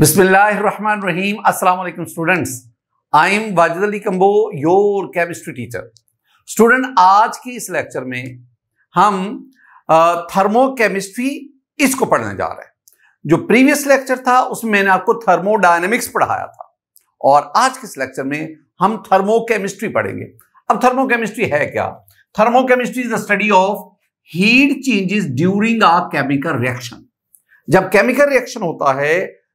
Bismillahirrahmanirrahim. Assalamu alaikum students. I am Wajid Ali Kambo, your chemistry teacher. आज की इस lecture में हम थर्मोकेमिस्ट्री इसको पढ़ने जा रहे हैं जो प्रीवियस लेक्चर था उसमें मैंने आपको थर्मोडायनेमिक्स पढ़ाया था और आज के इस लेक्चर में हम थर्मोकेमिस्ट्री पढ़ेंगे अब थर्मोकेमिस्ट्री है क्या thermochemistry is the study of heat changes during a chemical reaction जब केमिकल रिएक्शन होता है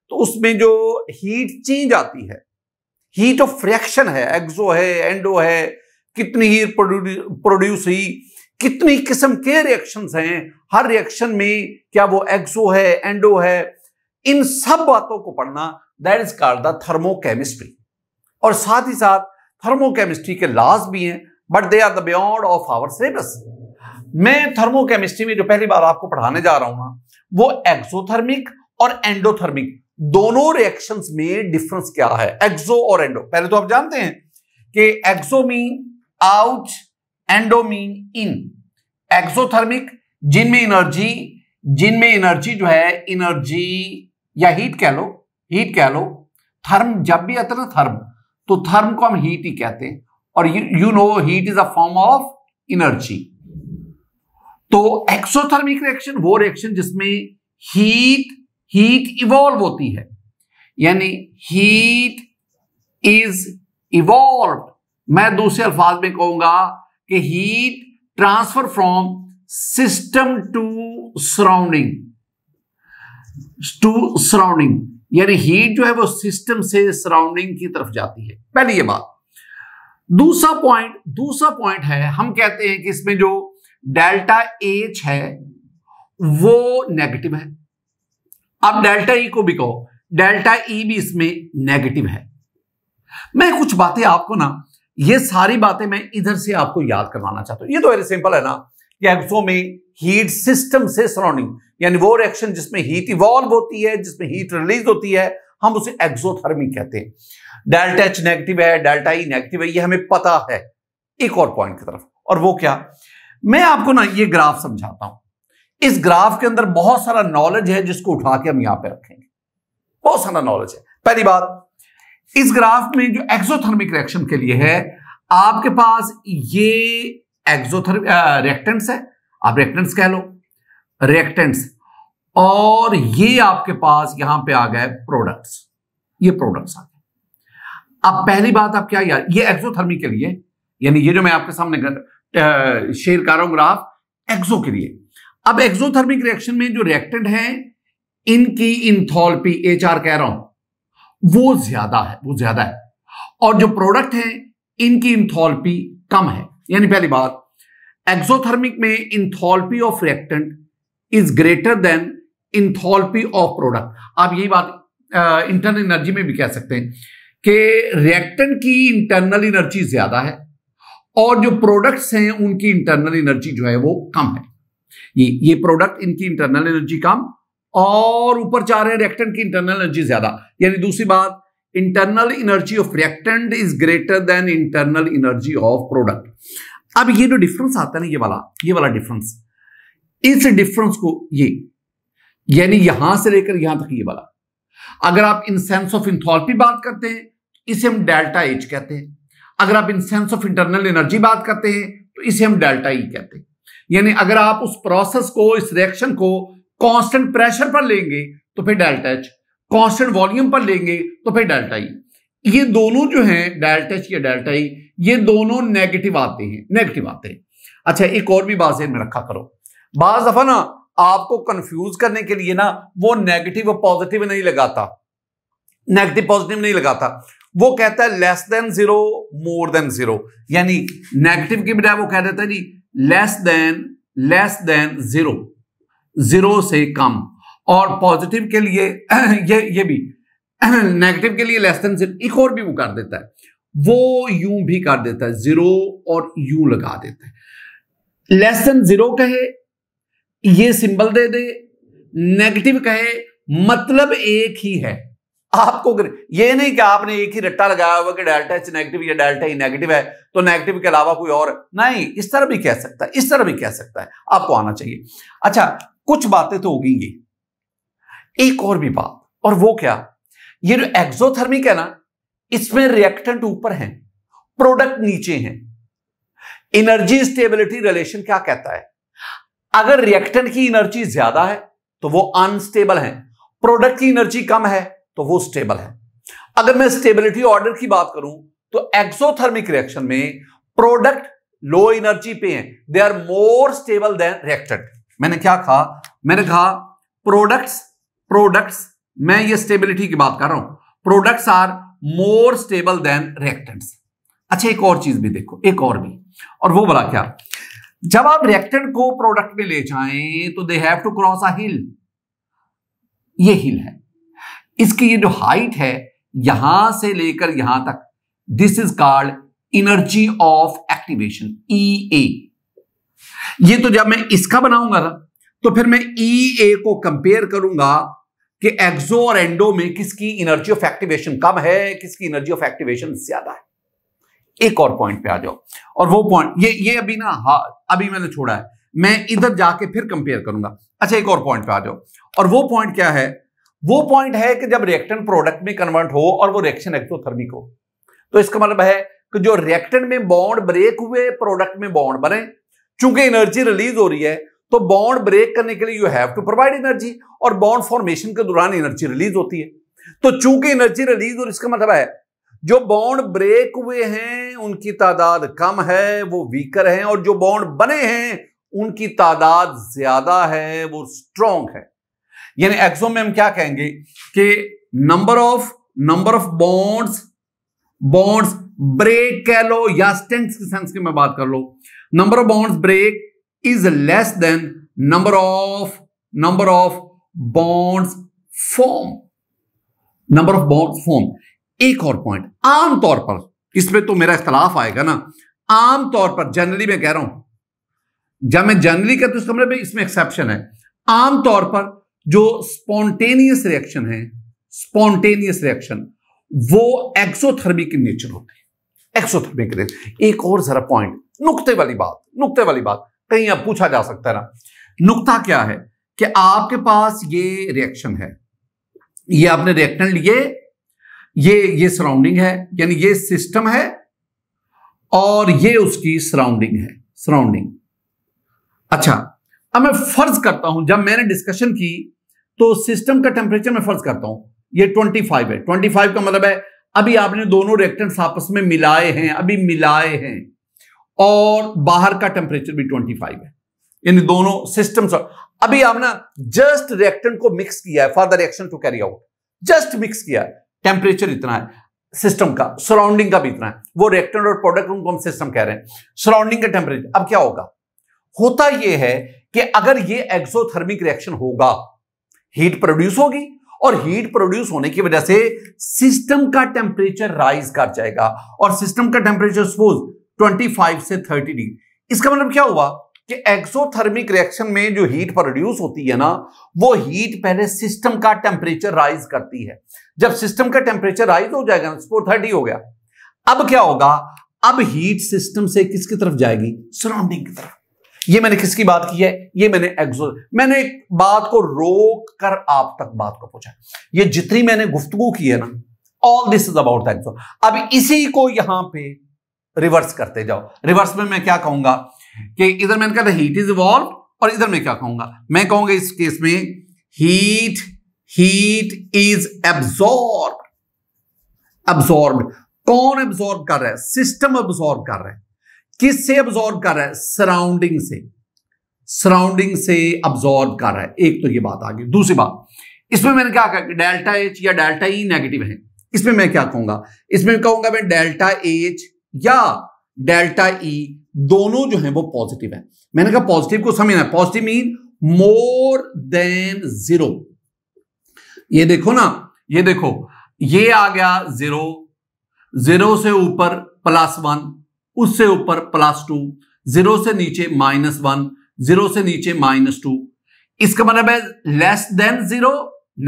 तो उसमें जो हीट चेंज आती है हीट ऑफ फ्रैक्शन है एक्सो है एंडो है कितनी ही प्रोड्यूस हुई कितनी किस्म के रिएक्शंस हैं हर रिएक्शन में क्या वो एक्सो है एंडो है इन सब बातों को पढ़ना that is called the thermochemistry और साथ ही साथ थर्मोकेमिस्ट्री के लॉज भी हैं but they are the beyond of our syllabus मैं थर्मोकेमिस्ट्री में जो पहली बार आपको पढ़ाने जा रहा हूं ना वो एक्सोथर्मिक और एंडोथर्मिक दोनों रिएक्शंस में डिफरेंस क्या है एक्सो और एंडो पहले तो आप जानते हैं कि एक्सोमीन आउट एंडोमीन इन एक्सोथर्मिक जिनमें एनर्जी जिनमें एनर्जी जो है एनर्जी या हीट कह लो हीट कह लो थर्म जब भी आता ना थर्म तो थर्म को हम हीट ही कहते हैं और you know heat is a form of energy तो एक्सोथर्मिक रिएक्शन वो रिएक्शन जिसमें हीट हीट इवॉल्व होती है यानी हीट इज इवॉल्व मैं दूसरे अल्फाज में कहूंगा कि heat transfer from system to surrounding to surrounding यानी हीट जो है वो सिस्टम से सराउंडिंग की तरफ जाती है पहली ये बात दूसरा पॉइंट दूसरा पॉइंट है हम कहते हैं कि इसमें जो डेल्टा एच है वो नेगेटिव है आप डेल्टा ई e को भी कहो डेल्टा ई e भी इसमें नेगेटिव है मैं कुछ बातें आपको ना ये सारी बातें मैं इधर से आपको याद करवाना चाहता हूं ये तो वेरी सिंपल है ना कि एक्सो में हीट सिस्टम से सराउंडिंग यानी वो रिएक्शन जिसमें हीट इवॉल्व होती है जिसमें हीट रिलीज होती है हम उसे एक्सोथर्मी कहते हैं डेल्टा एच नेगेटिव है डेल्टा ई e नेगेटिव है ये हमें पता है एक और पॉइंट की तरफ और वो क्या मैं आपको ना ये ग्राफ समझाता हूं इस ग्राफ के अंदर बहुत सारा नॉलेज है जिसको उठा के हम यहां पे रखेंगे बहुत सारा नॉलेज है पहली बात इस ग्राफ में जो एक्सोथर्मिक रिएक्शन के लिए है आपके पास ये एक्सोथर्म रिएक्टेंट्स है आप रिएक्टेंट्स कह लो रिएक्टेंट्स और ये आपके पास यहां पे आ गए प्रोडक्ट्स ये प्रोडक्ट्स आ गए अब पहली बात आप क्या यार ये एक्सोथर्मी के लिए यानी ये जो मैं आपके सामने शेयर कर रहा हूं ग्राफ एक्सो के लिए अब एक्सोथर्मिक रिएक्शन में जो रिएक्टेंट है इनकी इंथोलपी एच आर कह रहा हूं वो ज्यादा है वो ज्यादा है और जो प्रोडक्ट है इनकी इंथोलपी कम है यानी पहली बात एक्सोथर्मिक में enthalpy of reactant is greater than enthalpy of product आप यही बात इंटरनल एनर्जी में भी कह सकते हैं कि रिएक्टेंट की इंटरनल एनर्जी ज्यादा है और जो प्रोडक्ट्स हैं उनकी इंटरनल एनर्जी जो है वो कम है ये ये प्रोडक्ट इनकी इंटरनल एनर्जी कम और ऊपर चाह रहे हैं रिएक्टेंट की इंटरनल एनर्जी ज्यादा यानी दूसरी बात internal energy of reactant is greater than internal energy of product अब ये जो डिफरेंस आता है ना ये वाला ये वाला डिफरेंस इस डिफरेंस को ये यानी यहां से लेकर यहां तक ये वाला अगर आप इन सेंस ऑफ इंथॉल्पी बात करते हैं इसे हम डेल्टा एच कहते हैं अगर आप in sense of internal energy बात करते हैं तो इसे हम डेल्टा ई कहते हैं यानी अगर आप उस प्रोसेस को इस रिएक्शन को कांस्टेंट प्रेशर पर लेंगे तो फिर डेल्टा एच कांस्टेंट वॉल्यूम पर लेंगे तो फिर डेल्टा ई e. ये दोनों जो हैं डेल्टा एच या डेल्टा ई e, ये दोनों नेगेटिव आते हैं नेगेटिव आते हैं अच्छा एक और भी बात में रखा करो बाज दफा ना आपको कंफ्यूज करने के लिए ना वो नेगेटिव और पॉजिटिव नहीं लगाता नेगेटिव पॉजिटिव नहीं लगाता वो कहता है less than zero more than zero यानी नेगेटिव के बजाय वो कह देता है जी less than less than zero zero से कम और पॉजिटिव के लिए ये ये भी नेगेटिव के लिए लेस देन जीरो एक और भी वो कर देता है वो यू भी कर देता है जीरो और यू लगा देता है लेस देन जीरो कहे ये सिंबल दे दे नेगेटिव कहे मतलब एक ही है आपको ये नहीं कि आपने एक ही रट्टा लगाया हुआ कि डेल्टा एच नेगेटिव या डेल्टा ही e नेगेटिव है तो नेगेटिव के अलावा कोई और नहीं इस तरह भी कह सकता है इस तरह भी कह सकता है आपको आना चाहिए अच्छा कुछ बातें तो होगी ये एक और भी बात और वो क्या ये जो एक्सोथर्मिक है ना इसमें रिएक्टेंट ऊपर है प्रोडक्ट नीचे है एनर्जी स्टेबिलिटी रिलेशन क्या कहता है अगर रिएक्टेंट की एनर्जी ज्यादा है तो वो अनस्टेबल है प्रोडक्ट की एनर्जी कम है तो वो स्टेबल है अगर मैं स्टेबिलिटी ऑर्डर की बात करूं तो एक्सोथर्मिक रिएक्शन में प्रोडक्ट लो एनर्जी पे हैं they are more stable than reactant मैंने क्या कहा मैंने कहा प्रोडक्ट्स प्रोडक्ट्स मैं ये स्टेबिलिटी की बात कर रहा हूं products are more stable than reactants अच्छा एक और चीज भी देखो एक और भी और वो बोला क्या जब आप रिएक्टेंट को प्रोडक्ट में ले जाएं तो they have to cross a hill ये हिल है इसकी ये जो हाइट है यहां से लेकर यहां तक this is called energy of activation E A ये तो जब मैं इसका बनाऊंगा ना तो फिर मैं ई e ए को कंपेयर करूंगा कि एक्सो और एंडो में किसकी एनर्जी ऑफ एक्टिवेशन कम है किसकी एनर्जी ऑफ एक्टिवेशन ज्यादा है एक और पॉइंट पे आ जाओ और वो पॉइंट ये ये अभी ना हा अभी मैंने छोड़ा है मैं इधर जाके फिर कंपेयर करूंगा अच्छा एक और पॉइंट पे आ जाओ और वो पॉइंट क्या है वो पॉइंट है कि जब रिएक्टेंट प्रोडक्ट में कन्वर्ट हो और वो रिएक्शन एक्सोथर्मिक हो तो इसका मतलब है कि जो रिएक्टेंट में बॉन्ड ब्रेक हुए प्रोडक्ट में बॉन्ड बने चूंकि एनर्जी रिलीज हो रही है तो बॉन्ड ब्रेक करने के लिए you have to provide energy और बॉन्ड फॉर्मेशन के दौरान एनर्जी रिलीज होती है तो चूंकि एनर्जी रिलीज और इसका मतलब है जो बॉन्ड ब्रेक हुए हैं उनकी तादाद कम है वो वीकर हैं और जो बॉन्ड बने हैं उनकी तादाद ज्यादा है वो स्ट्रांग है यानी एक्सोम में हम क्या कहेंगे कि number of number of bonds bonds break कह लो या स्टेंस के सेंस की मैं बात कर लो number of bonds break is less than number of number of bonds form number of bonds form एक और पॉइंट आमतौर पर इसमें तो मेरा इख्तलाफ आएगा ना आमतौर पर जनरली मैं कह रहा हूं जब मैं जनरली कहता हूं इसका में मतलब इसमें एक्सेप्शन है आमतौर पर जो स्पॉन्टेनियस रिएक्शन है स्पॉन्टेनियस रिएक्शन वो एक्सोथर्मिक के नेचर होते हैं एक्सोथर्मिक एक और जरा पॉइंट नुक्ते वाली बात नुक्ते वाली बात कहीं अब पूछा जा सकता है ना नुक्ता क्या है कि आपके पास ये रिएक्शन है ये आपने रिएक्टेंट लिए ये ये सराउंडिंग है यानी ये सिस्टम है और ये उसकी सराउंडिंग है सराउंडिंग अच्छा अब मैं फर्ज करता हूं जब मैंने डिस्कशन की तो सिस्टम का टेम्परेचर मैं फर्ज करता हूं ये 25 है 25 का मतलब है अभी आपने दोनों रिएक्टेंट्स आपस में मिलाए हैं अभी मिलाए हैं और बाहर का टेम्परेचर भी 25 है यानी दोनों सिस्टम अभी आपने जस्ट रिएक्टेंट को मिक्स किया है for the reaction to carry out just mix किया टेम्परेचर इतना है सिस्टम का सराउंडिंग का भी इतना है वो रिएक्टेंट और प्रोडक्ट उनको हम सिस्टम कह रहे हैं सराउंडिंग का टेम्परेचर अब क्या होगा होता यह है कि अगर ये एक्सोथर्मिक रिएक्शन होगा हीट प्रोड्यूस होगी और हीट प्रोड्यूस होने की वजह से सिस्टम का टेम्परेचर राइज कर जाएगा और सिस्टम का टेम्परेचर सपोज 25 से 30 डिग्री इसका मतलब क्या हुआ कि एक्सोथर्मिक रिएक्शन में जो हीट प्रोड्यूस होती है ना वो हीट पहले सिस्टम का टेम्परेचर राइज करती है जब सिस्टम का टेम्परेचर राइज हो जाएगा ना सपोज थर्टी हो गया अब क्या होगा अब हीट सिस्टम से किसकी तरफ जाएगी सराउंडिंग की तरफ ये मैंने किसकी बात की है ये मैंने एग्जो मैंने एक बात को रोक कर आप तक बात को पूछा ये जितनी मैंने गुफ्तगु की है ना all this is about exo अब इसी को यहां पे रिवर्स करते जाओ रिवर्स में मैं क्या कहूंगा कि इधर मैंने कहा हीट इज इवॉल्व और इधर मैं क्या कहूंगा मैं कहूंगा इस केस में heat heat is absorb absorb कौन एब्जॉर्ब कर रहा है सिस्टम एब्जॉर्ब कर रहा है किस से कर रहा है सराउंडिंग से सराउंडिंग से अब्जॉर्ब कर रहा है एक तो ये बात आ गई दूसरी बात इसमें मैंने क्या कहा डेल्टा एच या डेल्टा ई नेगेटिव है इसमें मैं क्या कहूंगा इसमें कहूंगा मैं डेल्टा एच या डेल्टा ई e दोनों जो है वो पॉजिटिव है मैंने कहा पॉजिटिव को समझना positive mean more than zero ये देखो ना ये देखो ये आ गया जीरो जीरो से ऊपर प्लस वन उससे ऊपर प्लस टू जीरो से नीचे माइनस वन जीरो से नीचे माइनस टू इसका मतलब है less than zero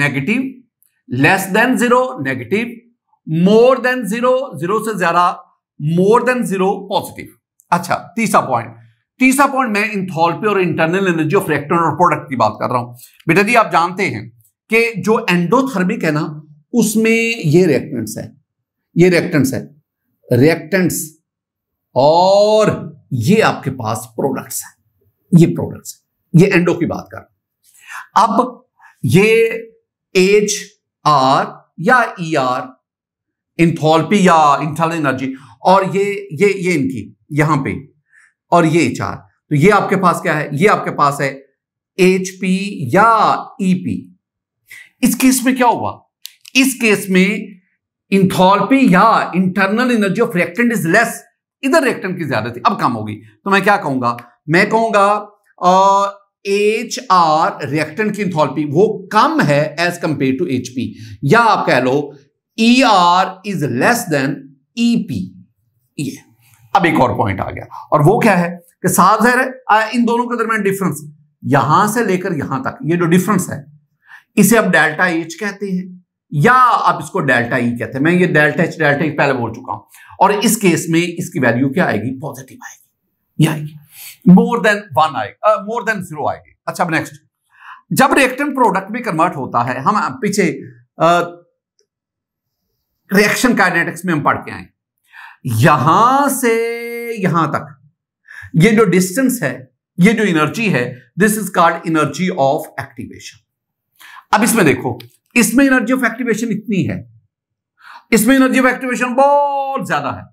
negative less than zero negative more than zero zero से ज्यादा मोर देन जीरो पॉजिटिव अच्छा तीसरा पॉइंट तीसरा पॉइंट मैं इंथॉल्पी और इंटरनल एनर्जी ऑफ रिएक्टेंट और प्रोडक्ट की बात कर रहा हूं बेटा जी आप जानते हैं कि जो एंडोथर्मिक है ना उसमें ये रिएक्टेंट्स है ये रिएक्टेंट्स है रिएक्टेंट्स और ये आपके पास प्रोडक्ट्स हैं ये प्रोडक्ट्स है। ये एंडो की बात कर अब ये एच आर या ई आर इंथोलपी या इंथल एनर्जी और ये ये ये इनकी यहां पे और ये एच आर तो ये आपके पास क्या है ये आपके पास है एच पी या ई e पी इस केस में क्या हुआ इस केस में इंथोलपी या internal energy of reactant is less इधर रिएक्टन की ज्यादा थी अब कम होगी तो मैं क्या कहूंगा मैं कहूंगा एच आर रिएक्टन की इंथॉल्पी वो कम है as compare to H P या आप कह लो E R is less than E P ये अब एक और पॉइंट आ गया और वो क्या है कि साफ जहर है इन दोनों के दरमियान डिफरेंस यहां से लेकर यहां तक ये जो डिफरेंस है इसे अब डेल्टा एच कहते हैं या आप इसको डेल्टा ई e कहते हैं मैं ये delta H delta E e पहले बोल चुका हूं और इस केस में इसकी वैल्यू क्या आएगी पॉजिटिव आएगी ये आएगी मोर देन वन आएगा मोर देन जीरो आएगी अच्छा नेक्स्ट जब रिएक्टेंट प्रोडक्ट में कन्वर्ट होता है हम पीछे रिएक्शन काइनेटिक्स में हम पढ़ के आए यहां से यहां तक ये जो डिस्टेंस है ये जो एनर्जी है this is called energy of activation अब इसमें देखो इसमें एनर्जी ऑफ एक्टिवेशन इतनी है इसमें एनर्जी ऑफ एक्टिवेशन बहुत ज्यादा है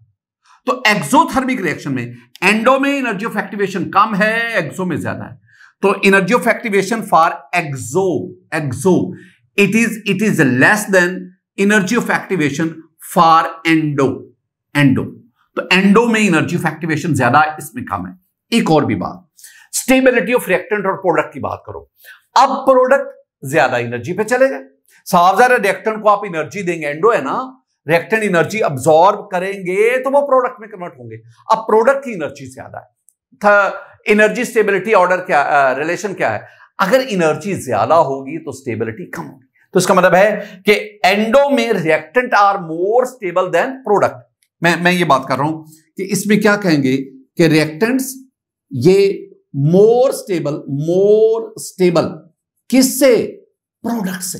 तो एक्सोथर्मिक रिएक्शन में एंडो में एनर्जी ऑफ एक्टिवेशन कम है एक्सो में ज्यादा है तो energy of activation for exo exo it is it is less than energy of activation for endo endo तो एंडो में एनर्जी ऑफ एक्टिवेशन ज्यादा इसमें कम है एक और भी बात स्टेबिलिटी ऑफ रिएक्टेंट और प्रोडक्ट की बात करो अब प्रोडक्ट ज्यादा एनर्जी पे चलेगा साफ रिएक्टेंट को आप एनर्जी देंगे एंडो है ना रिएक्टेंट एनर्जी अब्जॉर्ब करेंगे तो वो प्रोडक्ट में कन्वर्ट होंगे अब प्रोडक्ट की एनर्जी ज्यादा है एनर्जी स्टेबिलिटी ऑर्डर क्या रिलेशन uh, क्या है अगर एनर्जी ज्यादा होगी तो स्टेबिलिटी कम होगी तो इसका मतलब है कि एंडो में reactant are more stable than product मैं मैं ये बात कर रहा हूं कि इसमें क्या कहेंगे कि रिएक्टेंट्स ये मोर स्टेबल मोर स्टेबल किससे प्रोडक्ट से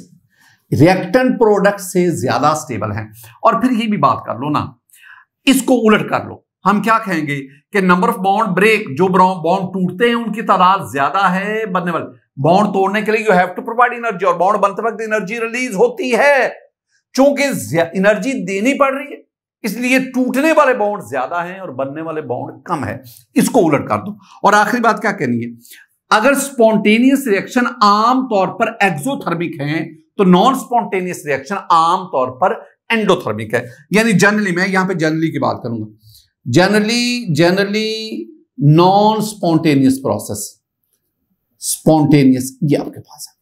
रिएक्टेंट प्रोडक्ट से ज्यादा स्टेबल हैं और फिर ये भी बात कर लो ना इसको उलट कर लो हम क्या कहेंगे कि नंबर ऑफ बॉन्ड ब्रेक जो बॉन्ड टूटते हैं उनकी तादाद ज्यादा है बनने वाले बॉन्ड तोड़ने के लिए you have to provide energy और बॉन्ड बनते वक्त एनर्जी रिलीज होती है क्योंकि एनर्जी देनी पड़ रही है इसलिए टूटने वाले बॉन्ड ज्यादा हैं और बनने वाले बॉन्ड कम है इसको उलट कर दो और आखिरी बात क्या कहनी है अगर स्पॉन्टेनियस रिएक्शन आमतौर पर एक्सोथर्मिक हैं तो नॉन स्पॉन्टेनियस रिएक्शन आमतौर पर एंडोथर्मिक है यानी जनरली मैं यहां पे जनरली की बात करूंगा generally generally non spontaneous process spontaneous ये आपके पास है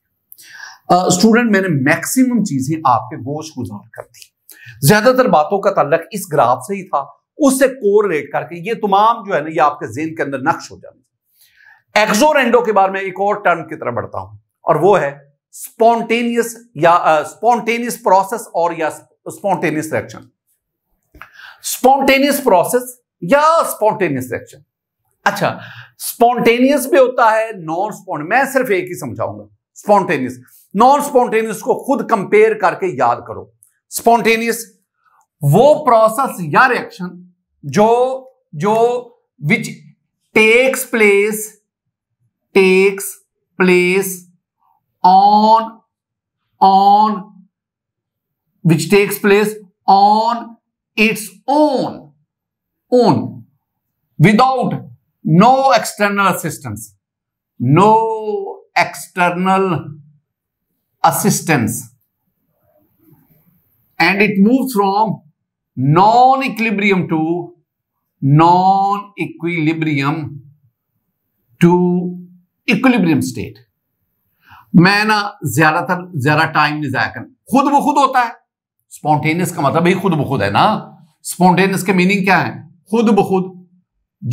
स्टूडेंट uh, मैंने मैक्सिमम चीजें आपके गोश गुजार कर दी ज्यादातर बातों का तल्लक इस ग्राफ से ही था उससे कोर रेट करके ये तमाम जो है ना ये आपके जेन के अंदर नक्श हो जाते एक्सोर एंडो के बारे में एक और टर्म की तरफ बढ़ता हूं और वो है स्पॉन्टेनियस या स्पॉन्टेनियस प्रोसेस और या स्पॉन्टेनियस रिएक्शन स्पॉन्टेनियस प्रोसेस या स्पॉन्टेनियस रिएक्शन अच्छा स्पॉन्टेनियस भी होता है नॉन स्पॉन्ट मैं सिर्फ एक ही समझाऊंगा स्पॉन्टेनियस नॉन स्पॉन्टेनियस को खुद कंपेयर करके याद करो स्पॉन्टेनियस वो प्रोसेस या रिएक्शन जो जो which takes place takes place on on which takes place on its own own without no external assistance no external assistance and it moves from non-equilibrium to non-equilibrium to equilibrium state मैं ना ज्यादातर ज्यादा time नहीं जाया करना खुद ब खुद होता है स्पॉन्टेनियस का मतलब ही खुद ब खुद है ना स्पॉन्टेनियस के मीनिंग क्या है खुद ब खुद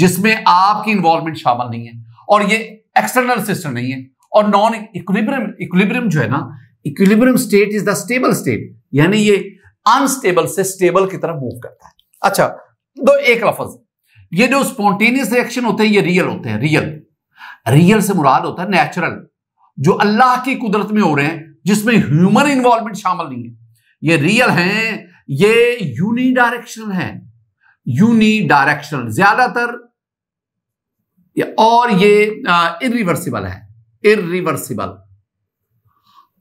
जिसमें आपकी इन्वॉल्वमेंट शामिल नहीं है और ये एक्सटर्नल सिस्टम नहीं है और नॉन इक्विलिब्रियम इक्विलिब्रियम जो है ना equilibrium state is the stable state यानी ये अनस्टेबल से स्टेबल की तरफ मूव करता है अच्छा दो एक लफज ये जो स्पॉन्टेनियस रिएक्शन होते हैं ये रियल होते हैं रियल रियल से मुराद होता है नेचुरल जो अल्लाह की कुदरत में हो रहे हैं जिसमें ह्यूमन इन्वॉल्वमेंट शामिल नहीं है ये रियल हैं ये यूनी डायरेक्शनल है यूनी डायरेक्शनल ज्यादातर और ये रिवर्सिबल है इरिवर्सिबल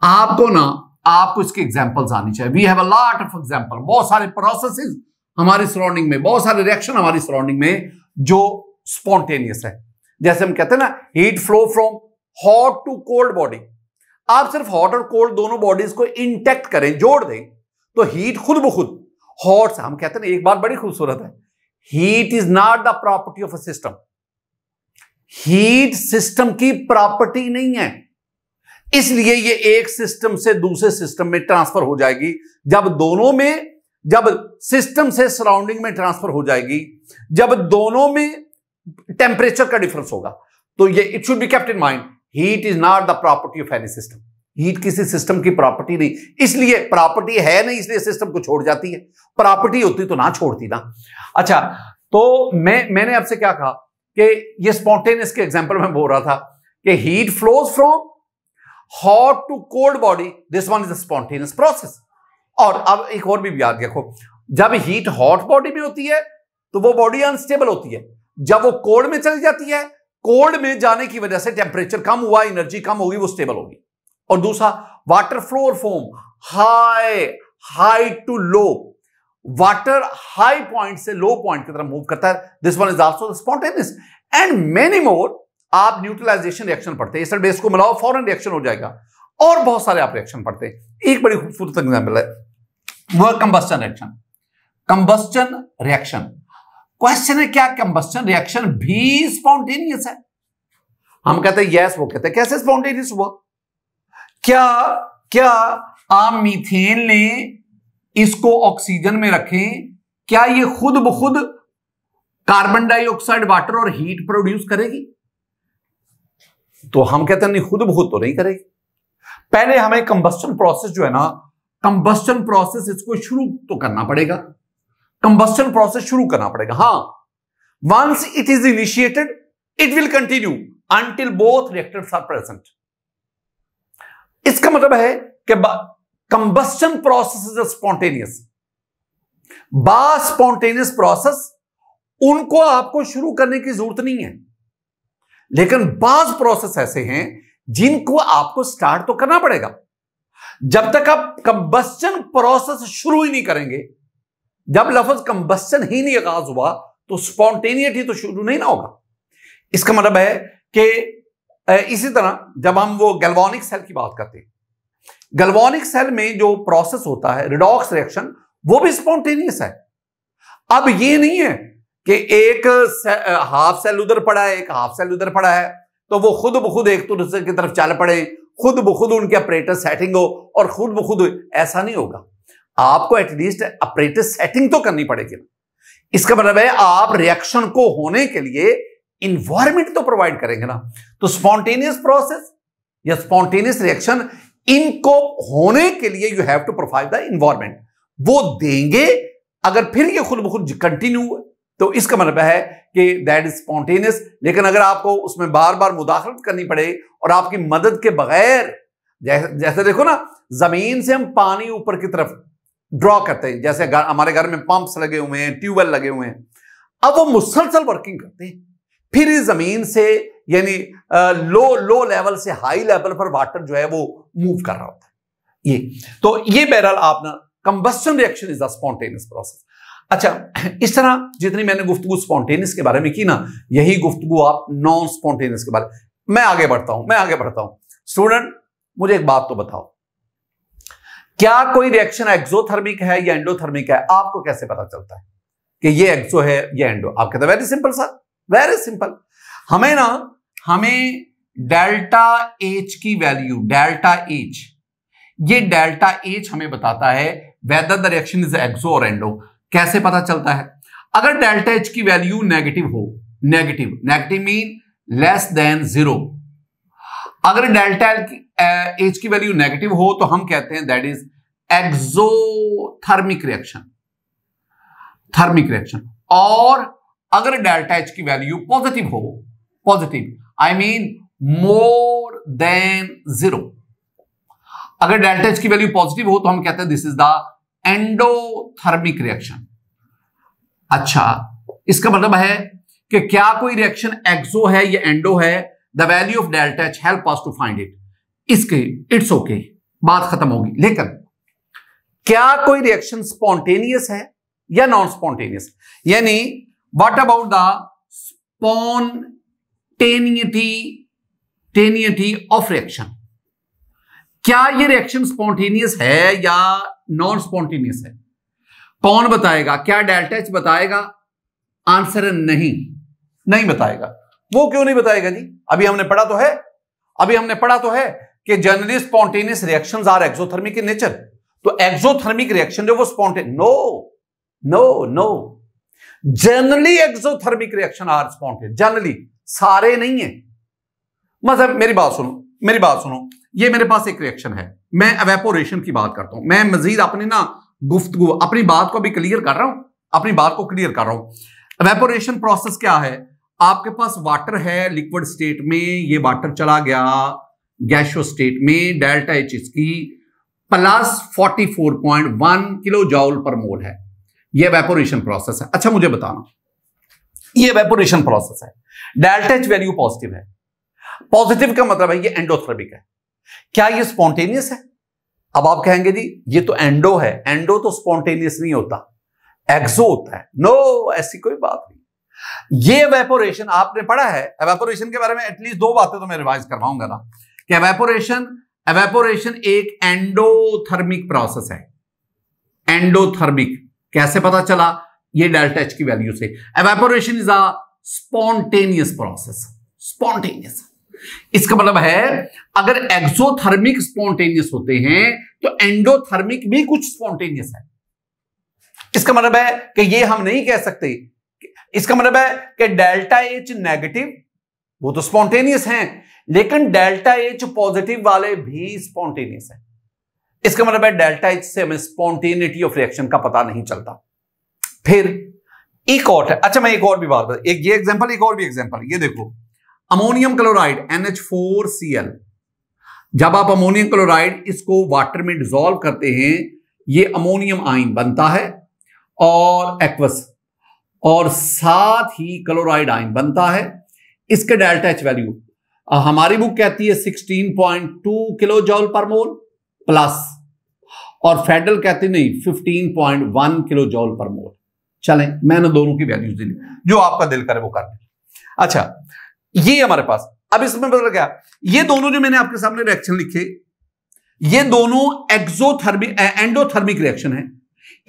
आपको ना आपको इसके एग्जाम्पल्स आनी चाहिए we have a lot of example बहुत सारे प्रोसेसेस हमारे सराउंडिंग में बहुत सारे रिएक्शन हमारी सराउंडिंग में जो स्पॉन्टेनियस है जैसे हम कहते हैं ना heat flow from hot to cold body आप सिर्फ हॉट और कोल्ड दोनों बॉडीज को इंटेक्ट करें जोड़ दें तो हीट खुद ब खुद हॉट से हम कहते हैं ना एक बात बड़ी खूबसूरत है heat is not the property of a system heat system की प्रॉपर्टी नहीं है इसलिए ये एक सिस्टम से दूसरे सिस्टम में ट्रांसफर हो जाएगी जब दोनों में जब सिस्टम से सराउंडिंग में ट्रांसफर हो जाएगी जब दोनों में टेम्परेचर का डिफरेंस होगा तो ये it should be kept in mind heat is not the property of any system heat किसी सिस्टम की प्रॉपर्टी नहीं इसलिए प्रॉपर्टी है नहीं इसलिए सिस्टम को छोड़ जाती है प्रॉपर्टी होती तो ना छोड़ती ना अच्छा तो मैं मैंने आपसे क्या कहा कि ये स्पॉन्टेनियस के एग्जाम्पल में बोल रहा था कि heat flows from hot to cold body this one is spontaneous process और अब एक और भी याद रखो जब हीट हॉट बॉडी में होती है तो वो बॉडी अनस्टेबल होती है जब वो कोल्ड में चली जाती है कोल्ड में जाने की वजह से टेम्परेचर कम हुआ एनर्जी कम होगी वो स्टेबल होगी और दूसरा वाटर फ्लो और from high high to low water high point से लो पॉइंट की तरफ मूव करता है this one is also spontaneous and many more आप न्यूट्रलाइजेशन रिएक्शन पढ़ते हैं बेस को मिलाओ फॉरन रिएक्शन हो जाएगा और बहुत सारे आप रिएक्शन पढ़ते हैं एक बड़ी खूबसूरत एग्जाम्पल है वह combustion reaction combustion reaction question है क्या कंबस्टन रिएक्शन भी स्पॉन्टेनियस है हम hmm. कहते हैं यस वो कहते हैं कैसे स्पॉन्टेनियस हुआ क्या क्या आप मीथेन ने इसको ऑक्सीजन में रखें क्या ये खुद ब खुद कार्बन डाइऑक्साइड वाटर और हीट प्रोड्यूस करेगी तो हम कहते हैं नहीं खुद ब खुद तो नहीं करेगी पहले हमें कंबस्टन प्रोसेस जो है ना कंबस्टन प्रोसेस इसको शुरू तो करना पड़ेगा कंबस्टन प्रोसेस शुरू करना पड़ेगा हाँ once it is initiated it will continue until both reactor are present इसका मतलब है कि कंबस्टन प्रोसेस इज स्पॉन्टेनियस बा स्पॉन्टेनियस प्रोसेस उनको आपको शुरू करने की जरूरत नहीं है लेकिन बाज प्रोसेस ऐसे हैं जिनको आपको स्टार्ट तो करना पड़ेगा जब तक आप कंबस्टन प्रोसेस शुरू ही नहीं करेंगे जब लफज कंबस्टन ही नहीं आगाज हुआ तो स्पॉन्टेनियटी तो शुरू नहीं ना होगा इसका मतलब है कि इसी तरह जब हम वो गलवानिक सेल की बात करते हैं गल्वानिक सेल में जो प्रोसेस होता है रिडॉक्स रिएक्शन वो भी स्पॉन्टेनियस है अब ये नहीं है कि एक से, हाफ सेल उधर पड़ा है एक हाफ सेल उधर पड़ा है तो वो खुद ब खुद एक दूसरे की तरफ चल पड़े खुद ब खुद उनके अपरेटर सेटिंग हो और खुद ब खुद ऐसा नहीं होगा आपको एटलीस्ट अपरेटिस सेटिंग तो करनी पड़ेगी इसका मतलब है आप रिएक्शन को होने के लिए इन्वायरमेंट तो प्रोवाइड करेंगे ना तो स्पॉन्टेनियस प्रोसेस या स्पॉन्टेनियस रिएक्शन इनको होने के लिए you have to provide the environment वो देंगे अगर फिर ये खुद ब खुद कंटिन्यू हुआ तो इसका मतलब है कि दैट इज स्पॉन्टेनियस लेकिन अगर आपको उसमें बार बार मुदाखलत करनी पड़े और आपकी मदद के बगैर जैसे, जैसे देखो ना जमीन से हम पानी ऊपर की तरफ ड्रॉ करते हैं जैसे हमारे घर में पंप्स लगे हुए हैं ट्यूबवेल लगे हुए हैं अब वो मुसलसल वर्किंग करते हैं फिर इस जमीन से यानी लो लो लेवल से हाई लेवल पर वाटर जो है वो मूव कर रहा होता है ये तो ये बहरहाल आप ना combustion reaction is the spontaneous process अच्छा इस तरह जितनी मैंने गुफ्तु स्पॉन्टेनियस के बारे में की ना यही गुफ्तु आप नॉन स्पॉन्टेनियस के बारे में मैं आगे बढ़ता हूं मैं आगे बढ़ता हूं स्टूडेंट मुझे एक बात तो बताओ क्या कोई रिएक्शन एक्सोथर्मिक है या एंडोथर्मिक है आपको कैसे पता चलता है कि ये एक्सो है या एंडो आप कहते very simple sir very simple हमें ना हमें डेल्टा एच की वैल्यू डेल्टा एच ये डेल्टा एच हमें बताता है whether the reaction is exo और एंडो कैसे पता चलता है अगर डेल्टा एच की वैल्यू नेगेटिव हो negative negative mean less than zero अगर डेल्टा एल की एच की वैल्यू नेगेटिव हो तो हम कहते हैं that is exothermic reaction thermic reaction और अगर डेल्टा एच की वैल्यू पॉजिटिव हो positive I mean more than zero अगर डेल्टा एच की वैल्यू पॉजिटिव हो तो हम कहते हैं this is the endothermic reaction अच्छा इसका मतलब है कि क्या कोई रिएक्शन एक्सो है या एंडो है the value of delta H help us to find it इसके इट्स ओके बात खत्म होगी लेकिन क्या कोई रिएक्शन स्पॉन्टेनियस है या नॉन स्पॉन्टेनियस यानी व्हाट अबाउट द स्पॉन्टेनियटी टेनियटी ऑफ रिएक्शन क्या ये रिएक्शन स्पॉन्टेनियस है या नॉन स्पॉन्टेनियस है कौन बताएगा क्या डेल्टा एच बताएगा आंसर नहीं नहीं बताएगा वो क्यों नहीं बताएगा जी अभी हमने पढ़ा तो है अभी हमने पढ़ा तो है कि generally spontaneous reaction are exothermic in nature तो एक्सोथर्मिक रिएक्शन जो वो स्पॉन्टे no no no generally exothermic reaction are स्पॉन्टे जनरली सारे नहीं है मतलब मेरी बात सुनो मेरी बात सुनो ये मेरे पास एक रिएक्शन है मैं अवेपोरेशन की बात करता हूं मैं मजीद अपनी ना गुफ्तगु अपनी बात को अभी क्लियर कर रहा हूं अपनी बात को क्लियर कर रहा हूं अवेपोरेशन प्रोसेस क्या है आपके पास वाटर है लिक्विड स्टेट में ये वाटर चला गया गैशो स्टेट में डेल्टा एच इसकी plus 44.1 kilo joule per mole है यह वेपोरेशन प्रोसेस है अच्छा मुझे बताना यह वेपोरेशन प्रोसेस है डेल्टा एच वैल्यू पॉजिटिव है पॉजिटिव का मतलब है यह एंडोथ्रेबिक है क्या यह स्पॉन्टेनियस है अब आप कहेंगे जी ये तो एंडो है एंडो तो स्पॉन्टेनियस नहीं होता एक्सो होता है नो ऐसी कोई बात नहीं ये वेपोरेशन आपने पढ़ा है वेपोरेशन के बारे में एटलीस्ट दो बातें तो मैं रिवाइज करवाऊंगा ना कि एवेपोरेशन एवेपोरेशन एक एंडोथर्मिक प्रोसेस है एंडोथर्मिक कैसे पता चला ये डेल्टा एच की वैल्यू से evaporation is a spontaneous process spontaneous इसका मतलब है अगर एक्सोथर्मिक स्पॉन्टेनियस होते हैं तो एंडोथर्मिक भी कुछ स्पॉन्टेनियस है इसका मतलब है कि ये हम नहीं कह सकते इसका मतलब है कि डेल्टा एच नेगेटिव वो तो स्पॉन्टेनियस हैं लेकिन डेल्टा एच पॉजिटिव वाले भी स्पॉन्टेनियस है इसका मतलब है डेल्टा एच से हमें स्पॉन्टेनिटी ऑफ रिएक्शन का पता नहीं चलता फिर एक और है अच्छा मैं एक और भी बात बता एक ये एग्जांपल एक और भी एग्जांपल ये देखो अमोनियम क्लोराइड NH4Cl जब आप अमोनियम क्लोराइड इसको वाटर में डिजोल्व करते हैं ये अमोनियम आइन बनता है और एक्वस और साथ ही क्लोराइड आइन बनता है इसके डेल्टा एच वैल्यू हमारी बुक कहती है 16.2 किलो जॉल पर मोल प्लस और फेडरल कहती नहीं 15.1 किलो जॉल पर मोल चलें मैंने दोनों की वैल्यूज दी जो आपका दिल करे वो कर अच्छा ये हमारे पास अब इसमें बदल गया ये दोनों जो मैंने आपके सामने रिएक्शन लिखे ये दोनों एक्सोथर्मिक एंडोथर्मिक रिएक्शन है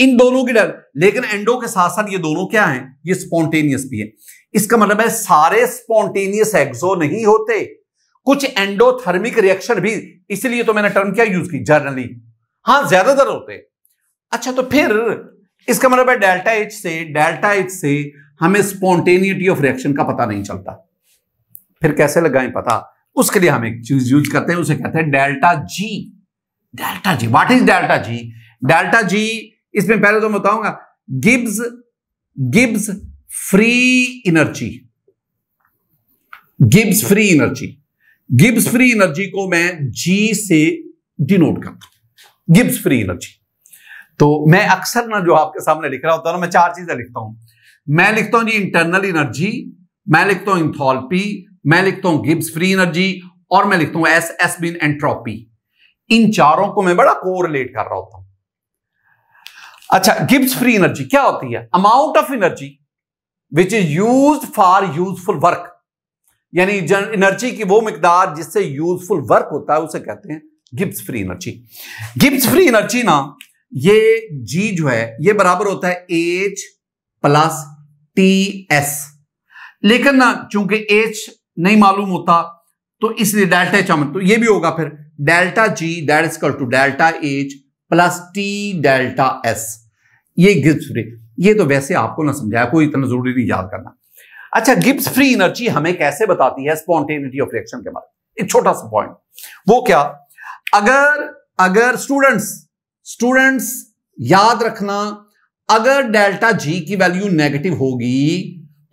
इन दोनों की डर लेकिन एंडो के साथ साथ ये दोनों क्या है ये स्पॉन्टेनियस भी है इसका मतलब है सारे स्पॉन्टेनियस एक्सो नहीं होते कुछ एंडोथर्मिक रिएक्शन भी इसलिए तो मैंने टर्म क्या यूज की जर्नली हाँ ज्यादातर होते अच्छा तो फिर इसका मतलब है डेल्टा एच से डेल्टा एच से हमें स्पॉन्टेनिटी ऑफ रिएक्शन का पता नहीं चलता फिर कैसे लगाएं पता उसके लिए हम एक चीज यूज करते हैं उसे कहते हैं delta G delta G what is delta G delta G इसमें पहले तो मैं बताऊंगा Gibbs Gibbs free energy Gibbs free energy Gibbs free energy को मैं जी से डिनोट करता हूं गिब्स फ्री एनर्जी तो मैं अक्सर ना जो आपके सामने लिख रहा होता ना मैं चार चीजें लिखता हूं मैं लिखता हूं जी इंटरनल एनर्जी मैं लिखता हूं इंथॉल्पी मैं लिखता हूं गिब्स फ्री एनर्जी और मैं लिखता हूं एस एस बिन एंट्रोपी इन चारों को मैं बड़ा कोरिलेट कर रहा होता हूं अच्छा गिब्स फ्री एनर्जी क्या होती है amount of energy which is use for useful work यानी एनर्जी की वो मकदार जिससे यूजफुल वर्क होता है उसे कहते हैं Gibbs free energy Gibbs free energy ना ये जी जो है ये बराबर होता है एच प्लस टी एस लेकिन ना चूंकि एच नहीं मालूम होता तो इसलिए डेल्टा एच तो ये भी होगा फिर delta G that equal to delta H plus T delta S ये गिब्स फ्री ये तो वैसे आपको ना समझाया कोई इतना जरूरी नहीं याद करना अच्छा गिब्स फ्री एनर्जी हमें कैसे बताती है स्पॉन्टेनिटी ऑफ रिएक्शन के बारे में एक छोटा सा पॉइंट वो क्या अगर अगर स्टूडेंट्स स्टूडेंट्स याद रखना अगर डेल्टा जी की वैल्यू नेगेटिव होगी